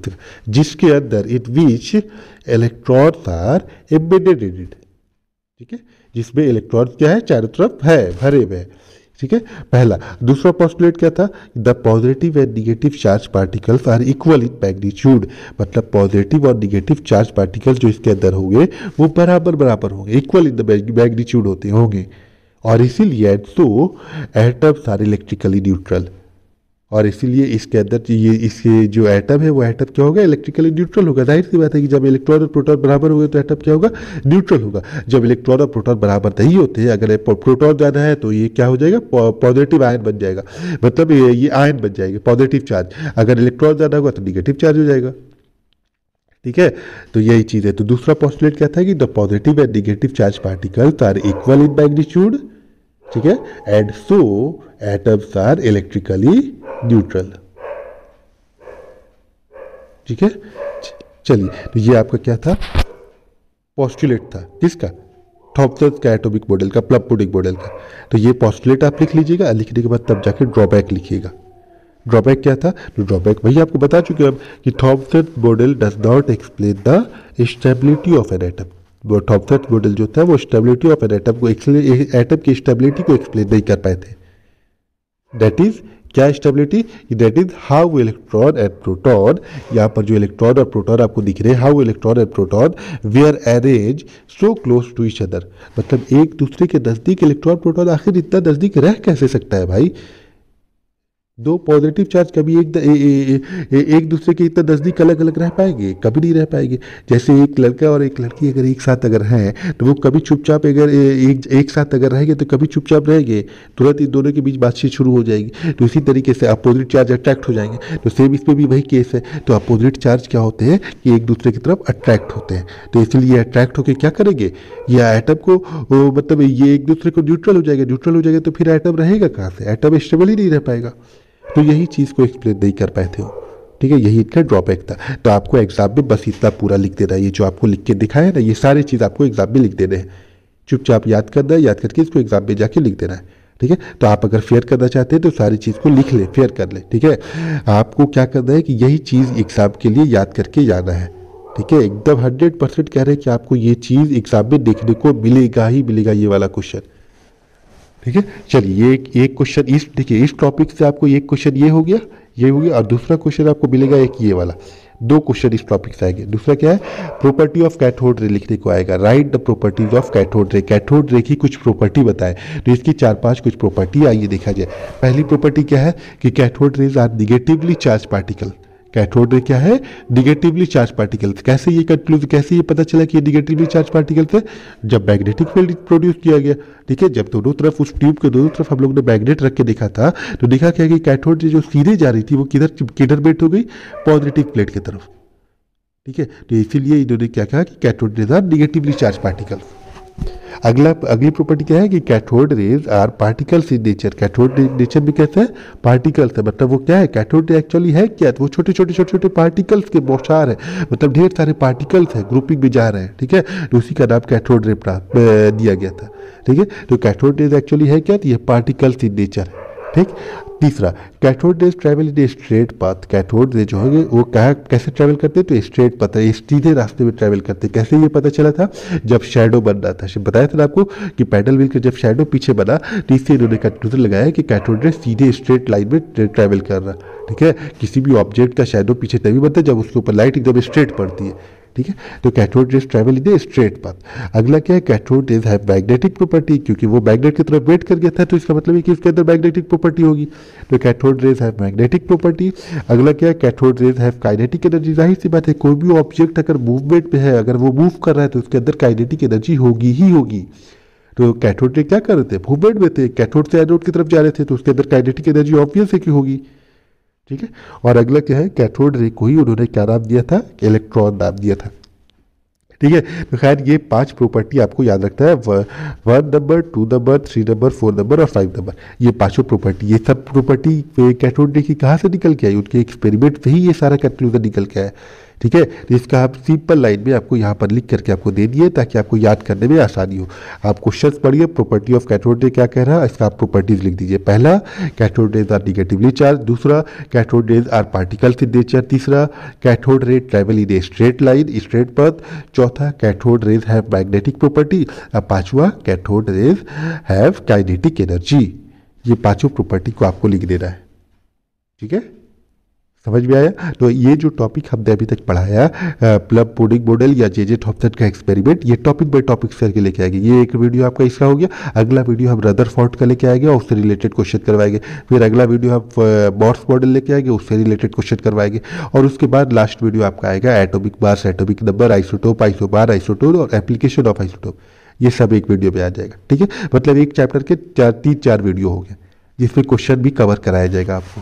जिसके अंदर it which electrons are embedded in it ठीक है जिसमें इलेक्ट्रॉन क्या है चारों तरफ है भरे हुए ठीक है पहला दूसरा पॉस्टुलेट क्या था the positive and negative charge particles are equal in magnitude मतलब पॉजिटिव और निगेटिव चार्ज पार्टिकल जो इसके अंदर होंगे वो बराबर बराबर होंगे इक्वल इन द मैग्नीट्यूड होते होंगे और इसीलिए so atoms are electrically neutral और इसीलिए इसके अंदर तो ये इसके जो एटम है वो एटम क्या होगा इलेक्ट्रिकली न्यूट्रल होगा जाहिर सी बात है कि जब इलेक्ट्रॉन और प्रोटॉन बराबर होगा तो एटम क्या होगा न्यूट्रल होगा जब इलेक्ट्रॉन और प्रोटॉन बराबर नहीं होते हैं अगर प्रोटॉन ज़्यादा है तो ये क्या हो जाएगा पॉजिटिव आयन बन जाएगा मतलब ये आयन बन जाएगा पॉजिटिव चार्ज अगर इलेक्ट्रॉन ज़्यादा होगा तो निगेटिव चार्ज हो जाएगा ठीक है तो यही चीज़ है तो दूसरा पॉस्टुलेट क्या था कि the positive and negative charge particles are equal in magnitude ठीक है and so atoms are electrically neutral ठीक है चलिए तो ये आपका क्या था पॉस्टुलेट था किसका थॉम्सन का एटोमिक मॉडल का प्लब पुडिक मॉडल का तो ये पॉस्टुलेट आप लिख लीजिएगा लिखने के बाद तब जाके ड्रॉबैक लिखिएगा ड्रॉबैक क्या था तो ड्रॉबैक वही आपको बता चुके हैं कि Thomson model does not explain the stability of an atom वो टॉपथर्थ मॉडल जो था वो स्टेबिलिटी ऑफ एन एटम को एटम की स्टेबिलिटी को एक्सप्लेन नहीं कर पाए थे दैट इज क्या stability that is how electron and proton यहाँ पर जो इलेक्ट्रॉन और प्रोटॉन आपको दिख रहे हैं how electron and proton we are arrange so close to each other मतलब एक दूसरे के नज़दीक इलेक्ट्रॉन प्रोटॉन आखिर इतना नज़दीक रह कैसे सकता है भाई दो पॉजिटिव चार्ज कभी एक ए, ए, ए, एक दूसरे के इतना नज़दीक अलग अलग रह पाएंगे कभी नहीं रह पाएंगे जैसे एक लड़का और एक लड़की अगर एक साथ अगर हैं तो वो कभी चुपचाप अगर एक एक साथ अगर रहेंगे तो कभी चुपचाप रहेंगे तुरंत ही दोनों के बीच बातचीत शुरू हो जाएगी तो इसी तरीके से अपोजिट चार्ज अट्रैक्ट हो जाएंगे तो सेम इसमें भी वही केस है तो अपोजिट चार्ज क्या होते हैं कि एक दूसरे की तरफ अट्रैक्ट होते हैं तो इसलिए अट्रैक्ट होकर क्या करेंगे ये आइटम को मतलब ये एक दूसरे को न्यूट्रल हो जाएगा न्यूट्रल हो जाएगा तो फिर आइटम रहेगा कहाँ से आइटम स्टेबल ही नहीं रह पाएगा तो यही चीज़ को एक्सप्लेन नहीं कर पाए थे ठीक है यही इनका ड्रॉबैक था तो आपको एग्जाम में बस इतना पूरा लिख देना है ये जो आपको लिख के दिखाया ना ये सारी चीज़ आपको एग्जाम में लिख देने हैं चुपचाप याद करना है याद करके इसको एग्जाम में जाके लिख देना है ठीक है तो आप अगर फेयर करना चाहते हैं तो सारी चीज़ को लिख लें फेयर कर लें ठीक है आपको क्या करना है कि यही चीज़ एग्ज़ाम के लिए याद करके जाना है ठीक है एकदम हंड्रेड परसेंट कह रहे हैं कि आपको ये चीज़ एग्ज़ाम में देखने को मिलेगा ही मिलेगा ये वाला क्वेश्चन ठीक है चलिए एक एक क्वेश्चन इस देखिए इस टॉपिक से आपको एक क्वेश्चन ये हो गया ये हो गया और दूसरा क्वेश्चन आपको मिलेगा एक ये वाला दो क्वेश्चन इस टॉपिक से आएंगे दूसरा क्या है प्रॉपर्टी ऑफ कैथोड रे लिखने को आएगा write the properties of cathode ray cathode ray की कुछ प्रॉपर्टी बताएं तो इसकी चार पांच कुछ प्रॉपर्टी आइए देखा जाए पहली प्रॉपर्टी क्या है कि cathode rays are negatively charge particle cathode ray क्या है निगेटिवली चार्ज पार्टिकल्स कैसे ये कंक्लूज कैसे ये पता चला कि ये निगेटिवली चार्ज पार्टिकल्स है जब मैग्नेटिक फील्ड प्रोड्यूस किया गया ठीक है जब दोनों तरफ उस ट्यूब के दोनों तरफ हम लोग ने मैग्नेट रख के देखा था तो देखा क्या कि कैथोड जो सीधे जा रही थी वो किधर किधर बेट हो गई पॉजिटिव प्लेट की तरफ ठीक है तो इसीलिए इन्होंने क्या कहा कि cathode is are negatively charge particles अगला अगली प्रॉपर्टी क्या है कि cathode rays are particles in nature cathode nature में कहते हैं पार्टिकल्स है मतलब वो क्या है कैथोड एक्चुअली है क्या वो छोटे छोटे छोटे छोटे पार्टिकल्स के बौछार है मतलब ढेर सारे पार्टिकल्स हैं ग्रुपिंग में जा रहे हैं ठीक है तो उसी का नाम कैथोड रे दिया गया था ठीक है तो कैथोड रेज एक्चुअली है क्या तो ये पार्टिकल्स इन नेचर है ठीक तीसरा cathode rays travel in straight path cathode जो है वो कह कैसे ट्रैवल करते हैं तो स्ट्रेट पथ है सीधे रास्ते में ट्रैवल करते हैं कैसे ये पता चला था जब शेडो बन रहा था बताया था आपको कि पैडल व्हील का जब शेडो पीछे बना तो इससे इन्होंने कंक्लूजन लगाया कि कैथोड सीधे स्ट्रेट लाइन में ट्रैवल कर रहा ठीक है किसी भी ऑब्जेक्ट का शेडो पीछे तभी बनता है जब उसके ऊपर लाइट एकदम स्ट्रेट पड़ती है ठीक है तो cathode rays travel is straight path अगला क्या है कैथोड रेज है मैग्नेटिक प्रॉपर्टी क्योंकि वो मैग्नेट की तरफ वेट कर गया था तो इसका मतलब है कि इसके अंदर मैग्नेटिक प्रॉपर्टी होगी तो कैथोड रेज है मैग्नेटिक प्रॉपर्टी अगला क्या है कैथोड रेज है काइनेटिक एनर्जी जाहिर सी बात है कोई भी ऑब्जेक्ट अगर मूवमेंट में है अगर वो मूव कर रहा है तो उसके अंदर काइनेटिक एनर्जी होगी ही होगी तो कैथोड रे क्या कर रहे थे मूवमेंट में थे कैथोड से एनोड की तरफ जा रहे थे तो उसके अंदर काइनेटिक एनर्जी ऑब्वियस है कि होगी ठीक है और अगला क्या है कैथोड रे को ही उन्होंने क्या नाम दिया था इलेक्ट्रॉन नाम दिया था ठीक है तो खैर ये पांच प्रॉपर्टी आपको याद रखता है one number two number three number four number और फाइव नंबर ये पांचों प्रॉपर्टी ये सब प्रॉपर्टी कैथोड रे की कहाँ से निकल के आई उनके एक्सपेरिमेंट से ही ये सारा कंक्लूजन निकल के आया ठीक है तो इसका आप सिंपल लाइन में आपको यहाँ पर लिख करके आपको दे दिए ताकि आपको याद करने में आसानी हो आप क्वेश्चन पढ़िए प्रॉपर्टी ऑफ कैथोडे क्या कह रहा है इसका आप प्रॉपर्टीज लिख दीजिए पहला कैथोड आर निगेटिवली चार्ज दूसरा cathodes are particles in nature तीसरा cathode ray travel in a straight line straight पथ चौथा cathode rays have magnetic property और पांचवा cathode rays have kinetic energy ये पांचों प्रॉपर्टी को आपको लिख देना है ठीक है समझ में आया तो ये जो टॉपिक हमने अभी तक पढ़ाया प्लब पोडिंग मॉडल या जे जे थॉम्सन का एक्सपेरिमेंट ये टॉपिक बाई टॉपिक करके लेके आएंगे ये एक वीडियो आपका इसका हो गया अगला वीडियो हम रदर फॉर्ट का लेके आएंगे और उससे रिलेटेड क्वेश्चन करवाएंगे फिर अगला वीडियो हम बॉर्स मॉडल लेके आएंगे उससे रिलेटेड क्वेश्चन करवाएंगे और उसके बाद लास्ट वीडियो आपका आएगा atomic bars atomic number isotope bar isotone और एप्लीकेशन ऑफ आइसोटोप ये सब एक वीडियो में आ जाएगा ठीक है मतलब एक चैप्टर के चार तीन चार वीडियो हो गए जिसमें क्वेश्चन भी कवर कराया जाएगा आपको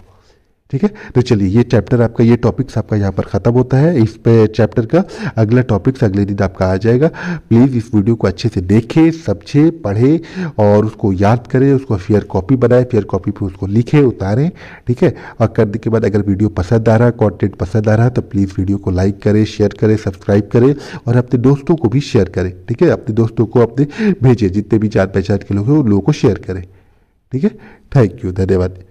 ठीक है तो चलिए ये चैप्टर आपका ये टॉपिक्स आपका यहाँ पर ख़त्म होता है इस पे चैप्टर का अगला टॉपिक्स अगले दिन आपका आ जाएगा प्लीज़ इस वीडियो को अच्छे से देखें समझें पढ़ें और उसको याद करें उसको फेयर कॉपी बनाए फेयर कॉपी पर उसको लिखें उतारें ठीक है और करने के बाद अगर वीडियो पसंद आ रहा है कॉन्टेंट पसंद आ रहा है तो प्लीज़ वीडियो को लाइक करें शेयर करें सब्सक्राइब करें और अपने दोस्तों को भी शेयर करें ठीक है अपने दोस्तों को अपने भेजें जितने भी जान पहचान के लोग हैं उन लोगों को शेयर करें ठीक है थैंक यू धन्यवाद